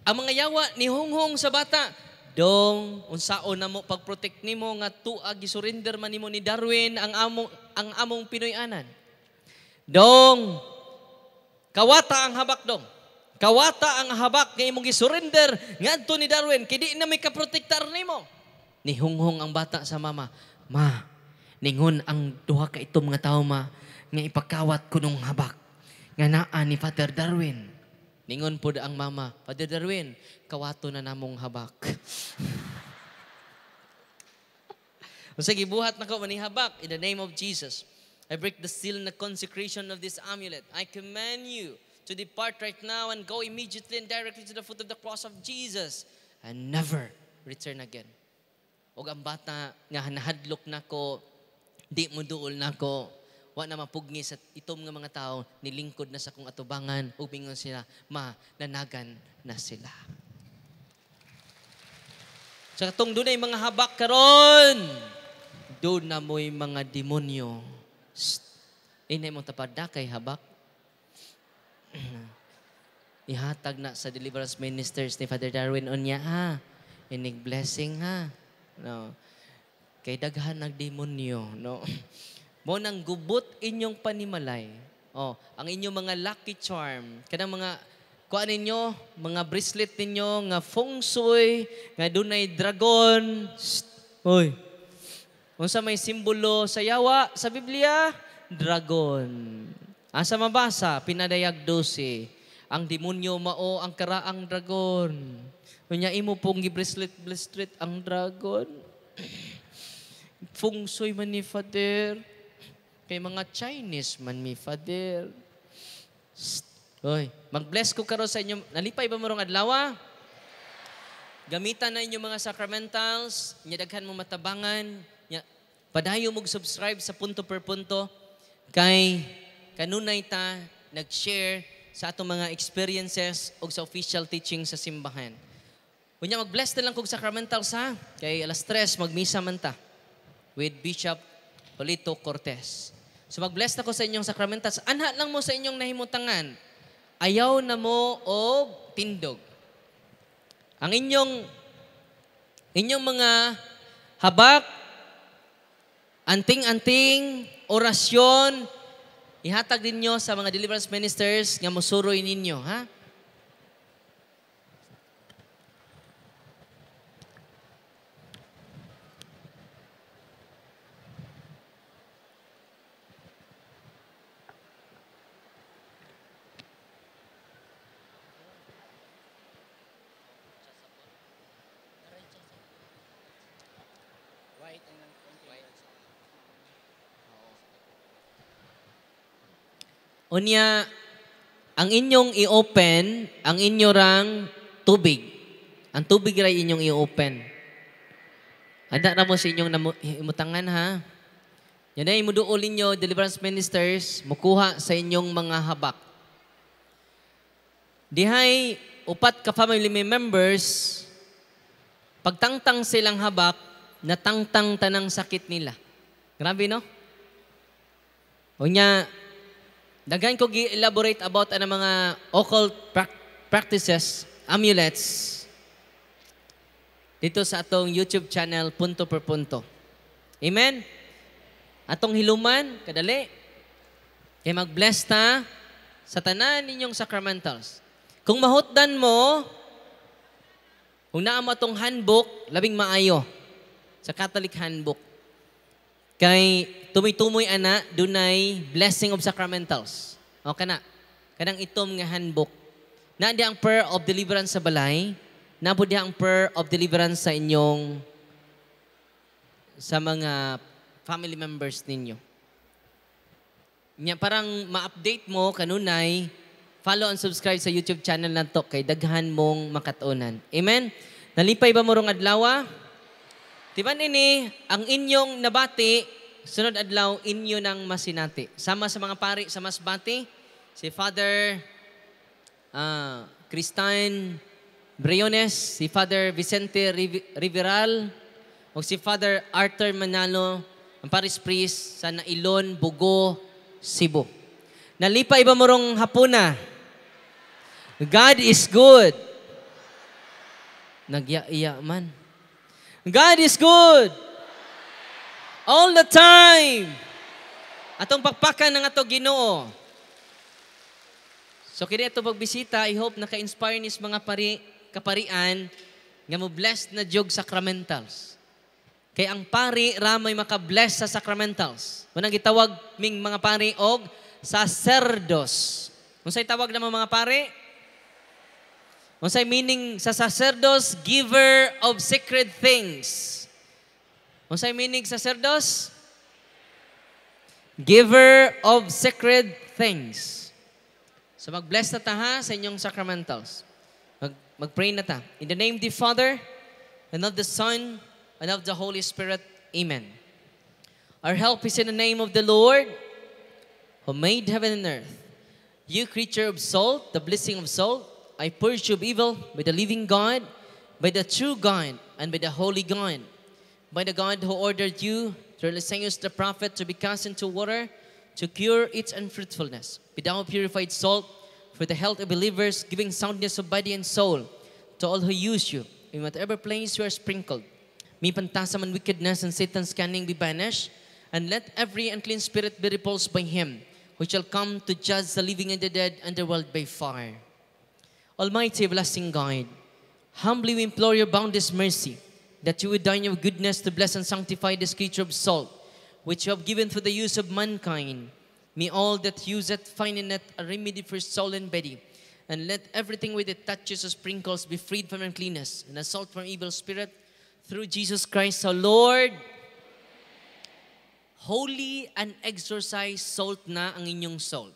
ang mga yawa ni Honghong sa bata. Dong, unsao na mo pagprotect nimo nga tuag gisurrender man nimo ni Darwin ang among ang among Pinoy-anan. Dong, kawata ang habak dong. Kawata ang habak nga imong gisurrender ngadto ni Darwin kay di na may kaprotektar nimo. Nihunghong ang bata sa mama, Ma, ningon ang duha ka itong mga tao ma, nga ipakawat ko nung habak, nga naa ni Father Darwin. Ningon po ang mama, Father Darwin, kawato na namong habak. Sige, buhat na ko, habak, in the name of Jesus. I break the seal and the consecration of this amulet. I command you to depart right now and go immediately and directly to the foot of the cross of Jesus and never return again o ang bata nga nahadlok nako, di mo duol nako, wa na mapugni sa itom nga mga tawo nilingkod na sa kong atubangan, ubingon sila, ma, nanagan na sila. Sa so, katong dunay mga habak karon, do na mo'y mga demonyo. Inay mo tapada kay habak. Ihatag na sa deliverance ministers ni Father Darwin Onya ha. Inig blessing ha. No. Kay daghan ng demonyo, no. Mo nang gubot inyong panimalay. Oh, ang inyong mga lucky charm, kanang mga kuan ninyo, mga bracelet ninyo nga feng shui, nga dunay dragon. Shh. Oy. Unsa may simbolo sa yawa sa Biblia? Dragon. Asa mabasa, pinadayag 12. Ang demonyo mao ang karaang dragon. Unya imo pong gi-bracelet blistret ang dragon. Feng shui man ni Father. Kay mga Chinese man mi Father. Oy, mag-bless ko karon sa inyo. Nalipay ba mo marong adlaw? Ah? Gamitan na inyo mga sacramentals, nya daghan mo matabangan, nya padayo mo subscribe sa punto per punto kay kanunay ta nag-share sa atong mga experiences o sa official teaching sa simbahan. Kunya mag-bless na lang kog sacramental sa kay alas 3 magmisa man ta with Bishop Polito Cortez. So mag-bless na ko sa inyong sacramental. Anha lang mo sa inyong nahimutangan. Ayaw na mo o tindog. Ang inyong inyong mga habak, anting-anting, orasyon, ihatag din nyo sa mga deliverance ministers nga musuroy ninyo, ha? Unya, ang inyong i-open, ang inyo rang tubig. Ang tubig ray inyong i-open. Handa na mo sa inyong imutangan ha. Yan ay imuduol ninyo, deliverance ministers, mukuha sa inyong mga habak. Dihay, upat ka family members, pagtangtang silang habak, natangtang tanang sakit nila. Grabe no? O niya, Dagan ko gi-elaborate about ang mga occult pra- practices, amulets, dito sa atong YouTube channel, punto per punto. Amen? Atong hiluman, kadali. Kaya mag-bless ta sa tanan ninyong sacramentals. Kung mahutdan mo, kung naamo atong handbook, labing maayo sa Catholic handbook. Kay tumitumoy ana, dunay blessing of sacramentals. O kana, kanang itom nga handbook. Na di ang prayer of deliverance sa balay, na di ang prayer of deliverance sa inyong sa mga family members ninyo. Nya parang ma-update mo kanunay, follow and subscribe sa YouTube channel na to kay daghan mong makatunan. Amen. Nalipay ba mo rong adlaw? Ah? Tiban ini, ang inyong nabati, sunod adlaw, inyo nang masinati. Sama sa mga pari sa masbati, si Father uh, Christine Briones, si Father Vicente Riveral, o si Father Arthur Manalo, ang Paris Priest sa Nailon, Bugo, Cebu. Nalipa iba morong hapuna. God is good. Nagya-iya man. God is good. All the time. Atong pagpakan ng ato ginoo. So kini ato pagbisita, I hope naka-inspire nis mga pari, kaparian nga mo bless na jog sacramentals. Kay ang pari ramay maka-bless sa sacramentals. Unang gitawag ming mga pari og sacerdos. Unsay tawag na mga pari, Unsay meaning sa sacerdos, giver of sacred things. Unsay meaning sacerdos? Giver of sacred things. So mag-bless na ta ha sa inyong sacramentals. Mag mag-pray na ta. In the name of the Father, and of the Son, and of the Holy Spirit. Amen. Our help is in the name of the Lord, who made heaven and earth. You creature of salt, the blessing of salt, I perceive evil by the living God, by the true God, and by the holy God, by the God who ordered you through Lysias the prophet to be cast into water to cure its unfruitfulness, thou purified salt, for the health of believers, giving soundness of body and soul to all who use you, in whatever place you are sprinkled. May phantasm and wickedness and Satan's cunning be banished, and let every unclean spirit be repulsed by him, who shall come to judge the living and the dead and the world by fire. Almighty everlasting God, humbly we implore your boundless mercy that you would dine your goodness to bless and sanctify this creature of salt, which you have given for the use of mankind. May all that use it find in it a remedy for soul and body, and let everything with it touches or sprinkles be freed from uncleanness and assault from evil spirit, through Jesus Christ our Lord. Holy and exercise salt na ang inyong salt.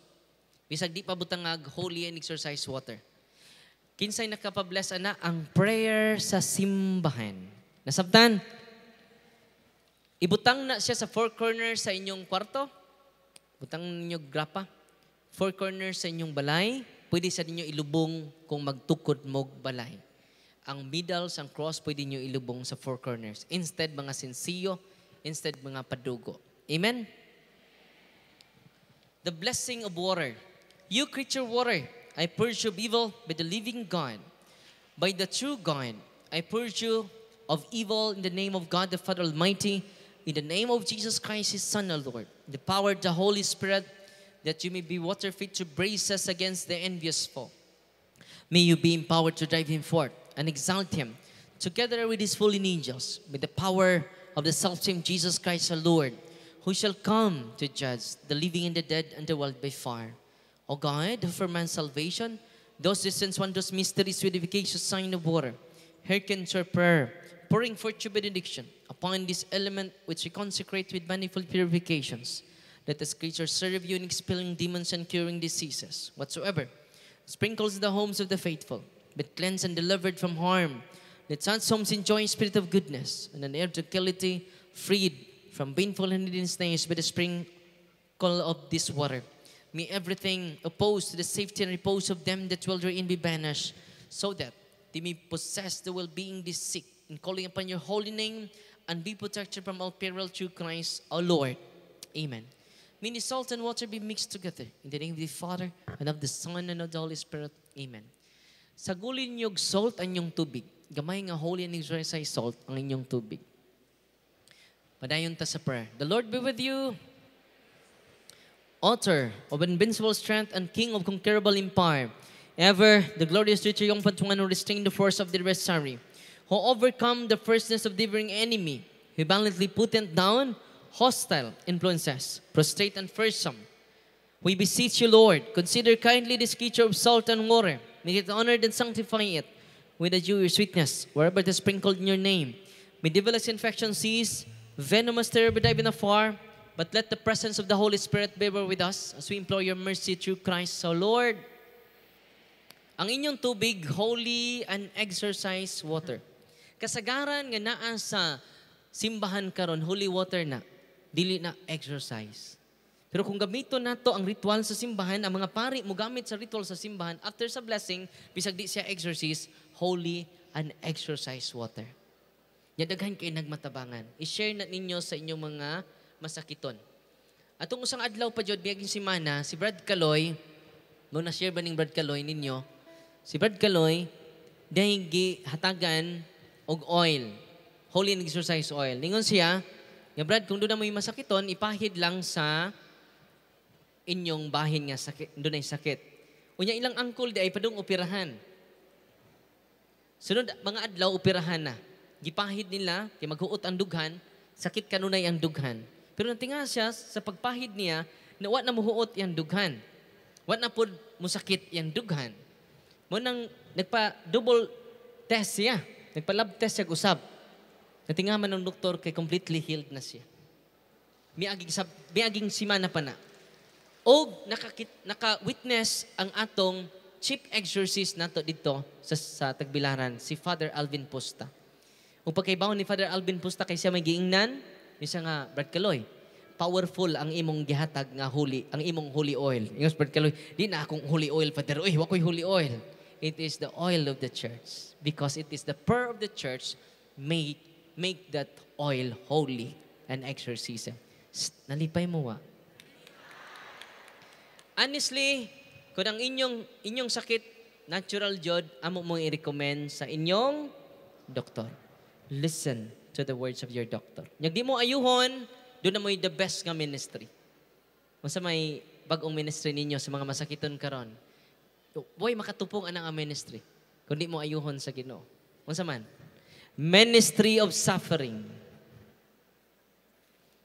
Bisag di ag holy and exercise water. Kinsay nakapabless ana ang prayer sa simbahan. Nasabtan? Ibutang na siya sa four corners sa inyong kwarto. Butang ninyo grapa. Four corners sa inyong balay. Pwede sa ninyo ilubong kung magtukod mo balay. Ang middles, ang cross, pwede nyo ilubong sa four corners. Instead, mga sinsiyo. Instead, mga padugo. Amen? The blessing of water. You creature water. I pursue evil by the living God. By the true God, I pursue of evil in the name of God the Father Almighty, in the name of Jesus Christ, His Son, our Lord, the power of the Holy Spirit, that you may be water fit to brace us against the envious foe. May you be empowered to drive him forth and exalt him, together with his fallen angels, with the power of the self-same Jesus Christ, our Lord, who shall come to judge the living and the dead and the world by fire. O God, for man's salvation, those one wondrous mysteries with sign of water, hearken to prayer, pouring forth your benediction upon this element which we consecrate with manifold purifications. Let this creature serve you in expelling demons and curing diseases whatsoever. Sprinkles the homes of the faithful, but cleansed and delivered from harm. Let such homes enjoy a spirit of goodness and an air to quality, freed from painful and hidden snares by the sprinkle of this water. May everything opposed to the safety and repose of them that dwell therein be banished, so that they may possess the well-being they seek in calling upon your holy name and be protected from all peril through Christ our Lord. Amen. May salt and water be mixed together in the name of the Father and of the Son and of the Holy Spirit. Amen. Sagulin niyog salt ang inyong tubig. Gamay nga holy and exorcise salt ang inyong tubig. Padayon ta sa prayer. The Lord be with you author of invincible strength and king of conquerable empire. Ever, the glorious triumphant one who restrained the force of the adversary, who overcome the fierceness of devouring enemy, who valiantly putting down hostile influences, prostrate and fearsome. We beseech you, Lord, consider kindly this creature of salt and water, make it honored and sanctify it with a due sweetness, wherever it is sprinkled in your name. May devilish infection cease, venomous terror be in afar, But let the presence of the Holy Spirit be with us as we implore your mercy through Christ. So Lord, ang inyong tubig, holy and exercise water. Kasagaran nga naa sa simbahan karon holy water na, dili na exercise. Pero kung gamito nato ang ritual sa simbahan, ang mga pari mo gamit sa ritual sa simbahan, after sa blessing, bisag di siya exorcise, holy and exercise water. Niya daghan kay nagmatabangan. I-share na ninyo sa inyong mga masakiton. Atong usang adlaw pa jud biagin semana si Brad Kaloy, mo na share ba ning Brad Kaloy ninyo? Si Brad Kaloy dahil hatagan og oil, holy and exercise oil. Ningon siya, nga Brad, kung doon na mo masakiton, ipahid lang sa inyong bahin nga sakit, doon ay sakit. Unya ilang angkol di ay padung operahan. Sunod, mga adlaw operahan na. Gipahid nila, kay maghuot ang dughan, sakit kanunay ang dughan. Pero natinga siya sa pagpahid niya na wa na muhuot yang dughan. Wa na pud musakit yang dughan. Mo nang nagpa double test siya. Nagpa lab test siya usab. Natinga man ng doktor kay completely healed na siya. Miaging sab miaging simana pa na. O nakakit, naka-witness ang atong chief exorcist nato dito sa, sa Tagbilaran, si Father Alvin Pusta. Kung pagkaibaw ni Father Alvin Pusta kay siya may giingnan, Misa nga, Brad Kaloy, powerful ang imong gihatag nga huli, ang imong holy oil. Ingos, Brad Kaloy, di na akong holy oil, Father. Uy, wakoy holy oil. It is the oil of the church because it is the prayer of the church make, make that oil holy and exorcism. nalipay mo wa. Honestly, kung ang inyong, inyong sakit, natural jod, amo mong i-recommend sa inyong doktor. Listen to the words of your doctor. Nyag di mo ayuhon, doon na mo the best nga ministry. Masa may bagong ministry ninyo sa mga masakiton karon. Boy, makatupong anang ang ministry. Kundi mo ayuhon sa Ginoo. Unsa man? Ministry of suffering.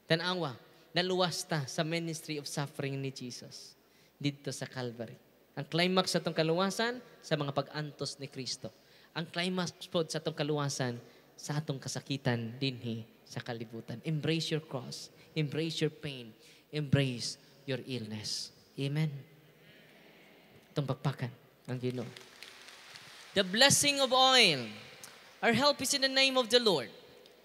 Tanawa, naluwas ta sa ministry of suffering ni Jesus dito sa Calvary. Ang climax sa tong kaluwasan, sa mga pag-antos ni Kristo. Ang climax po sa tong kaluwasan, sa atong kasakitan dinhi sa kalibutan. Embrace your cross. Embrace your pain. Embrace your illness. Amen. Itong pagpakan ang Ginoo. The blessing of oil. Our help is in the name of the Lord.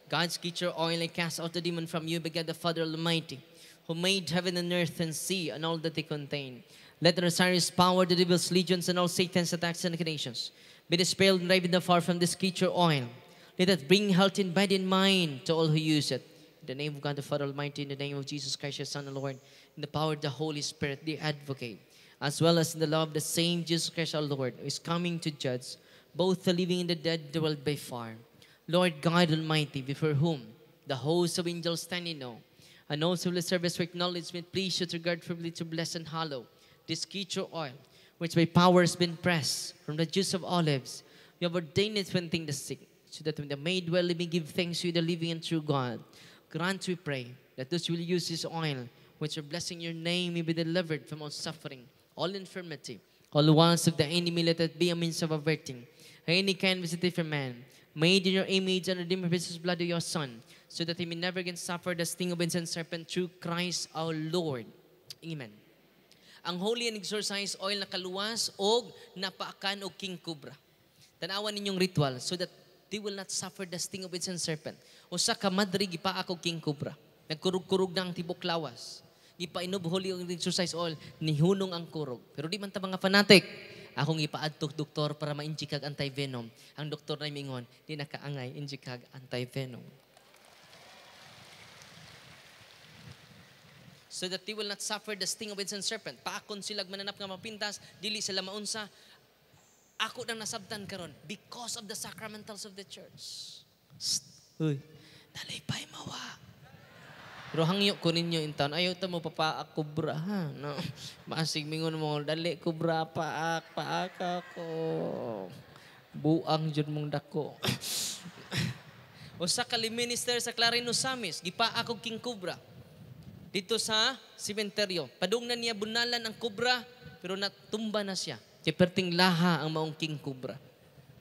God's teacher oil and cast out the demon from you, begat the Father Almighty, who made heaven and earth and sea and all that they contain. Let the Osiris power, the devil's legions, and all Satan's attacks and accusations be dispelled and driven afar from this teacher oil. Let us bring health in body and mind to all who use it. In the name of God the Father Almighty, in the name of Jesus Christ, your Son, the Lord, in the power of the Holy Spirit, the advocate, as well as in the love of the same Jesus Christ, our Lord, who is coming to judge both the living and the dead, the world by fire. Lord God Almighty, before whom the hosts of angels stand in awe, and also the service for acknowledgement, please should regard freely to bless and hallow this kitchen oil, which by power has been pressed from the juice of olives. You have ordained it to thing the sick so that when the maid well living give thanks to the living and true God. Grant, we pray, that those who will use this oil, which are blessing your name, may be delivered from all suffering, all infirmity, all wants of the enemy, let it be a means of averting. Any kind of visitation man, made in your image and redeemed with his blood of your Son, so that he may never again suffer the sting of incense serpent through Christ our Lord. Amen. Ang holy and exorcise oil na kaluwas o napaakan o king cobra. Tanawan ninyong ritual so that They will not suffer the sting of its serpent. Usa ka madri gipa ako king cobra. Nagkurug-kurug na ang tibok lawas. Gipa holy ang exercise all. Nihunong ang kurug. Pero di man ta mga fanatic. Akong ipaadtok doktor para ma-injikag anti-venom. Ang doktor na mingon, di nakaangay, injikag anti-venom. so that they will not suffer the sting of its serpent. Paakon silag mananap nga mapintas, dili sila maunsa, ako nang nasabtan karon because of the sacramentals of the church. Psst. Uy. Nalipay mawa. Pero hangyo ko ninyo intan, ayaw ta mo papa ha. No. Masig mingon mo, dali kubra paak paak ako. Buang jud mong dako. Usa ka minister sa Clarino Samis, gipa ako king kubra. Dito sa sementeryo, padungnan niya bunalan ang kubra pero natumba na siya. Ti perting laha ang maungking kubra.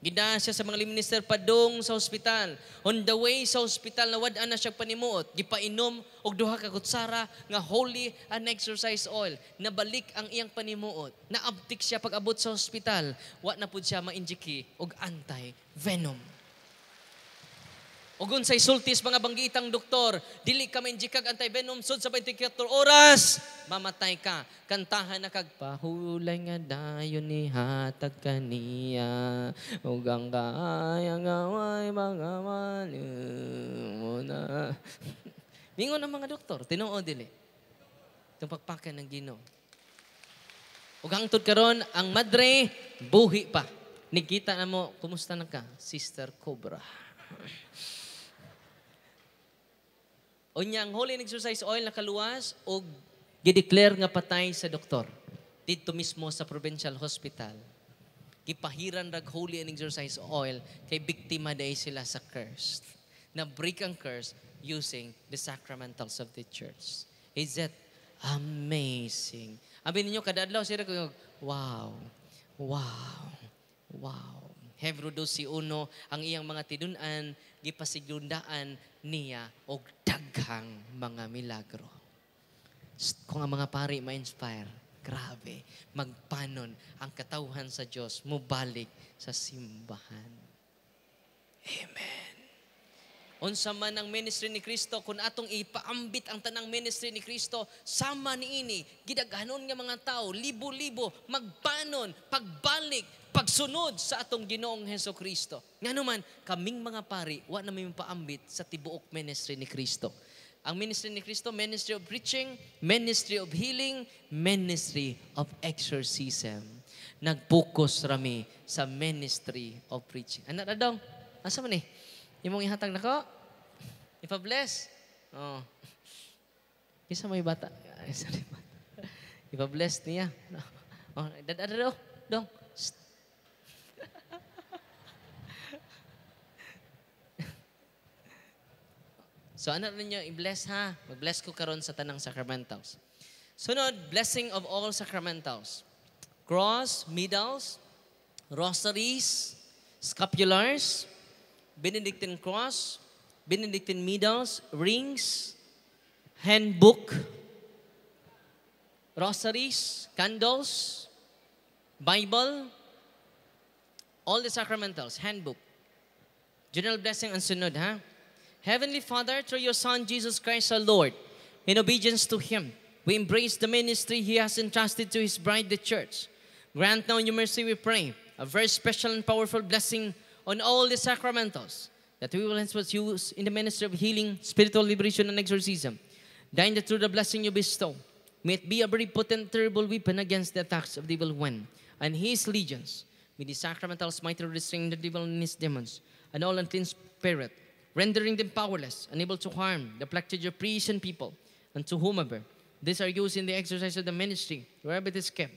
Gidaan siya sa mga minister padong sa ospital. On the way sa ospital, nawadaan na siya panimuot. Gipainom og duha ka kutsara nga holy and exercise oil. Nabalik ang iyang panimuot. Naabtik siya pag abot sa ospital. Wa na pud siya ma-injiki og anti-venom. Ugon sa isultis mga banggitang doktor, dili ka jikag anti-venom sud sa 24 oras, mamatay ka. Kantahan na kag pahulay nga dayon ni hatag kaniya. Ug ang kaya nga way mga mali mo na. Mingon ang mga doktor, tinuod dili. Itong pagpakan ng Ginoo. Ug hangtod karon ang madre buhi pa. Nikita na mo, kumusta na ka? Sister Cobra. O niyang holy and exercise oil nakaluwas o gideclare nga patay sa doktor. Dito mismo sa provincial hospital. Gipahiran rag holy and exercise oil kay biktima day sila sa curse. Na break ang curse using the sacramentals of the church. Is that amazing? Abi ninyo adlaw sira ko wow. Wow. Wow. Hebrew 12:1 ang iyang mga tidunan gipasigyundaan niya og daghang mga milagro. Kung ang mga pari ma-inspire, grabe, magpanon ang katauhan sa Diyos, mubalik sa simbahan. Amen. Unsa man ang ministry ni Kristo kun atong ipaambit ang tanang ministry ni Kristo sama ni ini, gidaghanon nga mga tao libo-libo magpanon, pagbalik pagsunod sa atong Ginoong Heso Kristo. Nganuman, kaming mga pari, wa na may paambit sa tibuok ministry ni Kristo. Ang ministry ni Kristo, ministry of preaching, ministry of healing, ministry of exorcism. nag rami sa ministry of preaching. Anak na daw? Asa man eh? Imong ihatag nako? Ipa-bless? Oh. Isa may bata. Isa may bata. Ipa-bless niya. Oh, dadada Dong. So ano rin niyo, i-bless ha. Mag-bless ko karon sa tanang sacramentals. Sunod, blessing of all sacramentals. Cross, medals, rosaries, scapulars, Benedictine cross, Benedictine medals, rings, handbook, rosaries, candles, Bible, all the sacramentals, handbook. General blessing ang sunod ha. Heavenly Father, through your Son, Jesus Christ our Lord, in obedience to Him, we embrace the ministry He has entrusted to His bride, the church. Grant now in your mercy, we pray, a very special and powerful blessing on all the sacramentals that we will henceforth use in the ministry of healing, spiritual liberation, and exorcism. Dying that through the blessing you bestow, may it be a very potent, terrible weapon against the attacks of the evil one and his legions. May the sacramentals mightily restrain the devil and his demons, and all unclean spirit, rendering them powerless, unable to harm the Plactiger priests and people, and to whomever. These are used in the exercise of the ministry, wherever it is kept.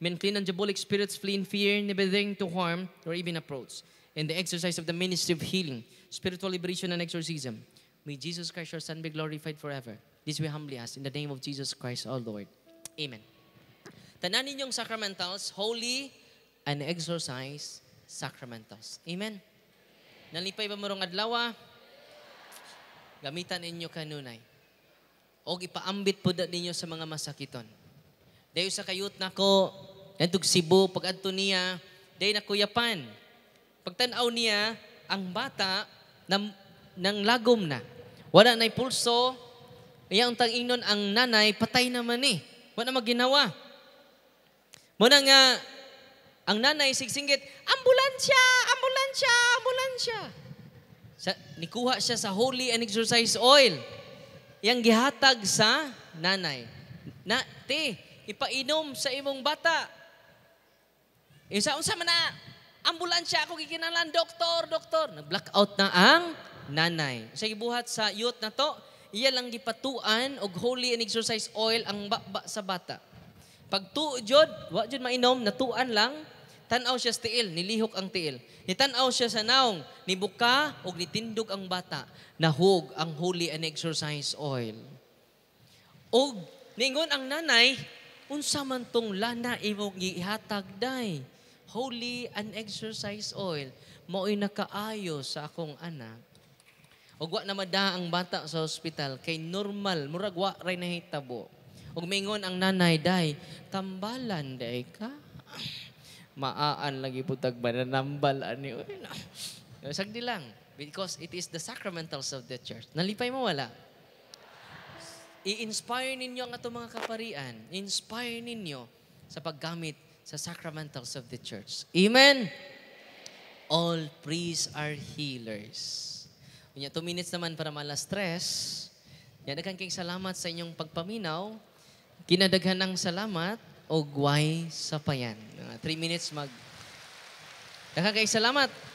May clean and diabolic spirits flee in fear, never daring to harm or even approach. In the exercise of the ministry of healing, spiritual liberation, and exorcism, may Jesus Christ, our Son, be glorified forever. This we humbly ask in the name of Jesus Christ, our Lord. Amen. Tanan ninyong sacramentals, holy and exorcise sacramentals. Amen. Nalipay ba marong adlawa? Ah? Gamitan ninyo kanunay. O ipaambit po ninyo sa mga masakiton. Dayo sa kayot nako, nandug Cebu, pag adto niya, day na kuyapan. Pagtanaw niya, ang bata ng, ng lagom na. Wala na pulso, kaya ang tangingnon ang nanay, patay naman eh. Wala maginawa. Muna nga, ang nanay sigsingit, ambulansya, ambulansya, ambulansya. Sa, nikuha siya sa holy and exercise oil. Yang gihatag sa nanay. Na, te, ipainom sa imong bata. Isa eh, unsa man na ambulansya ako gikinalan doktor, doktor. Nag-blackout na ang nanay. Sa gibuhat sa youth na to, iya lang gipatuan og holy and exercise oil ang baba sa bata. Pag tuod jud, wa jud mainom, natuan lang tanaw siya sa tiil, nilihok ang tiil. Ni Nitanaw siya sa naong, nibuka og nitindog ang bata, nahug ang holy and exercise oil. Og ningon ang nanay, unsa man tong lana imong ihatag day? Holy and exercise oil. Mao'y nakaayo sa akong anak. Og wa na mada ang bata sa hospital kay normal murag wa ray hitabo. Og mingon ang nanay day, tambalan day ka. Maaan lagi po tagmananambal. Ano Sagdi lang. Because it is the sacramentals of the church. Nalipay mo wala. I-inspire ninyo ang atong mga kaparian. Inspire ninyo sa paggamit sa sacramentals of the church. Amen? All priests are healers. Unya, 2 minutes naman para malas stress. Yan, daghan kayong salamat sa inyong pagpaminaw. Kinadaghan ng salamat. Ogway Sapayan. Uh, three minutes mag... Daghang salamat.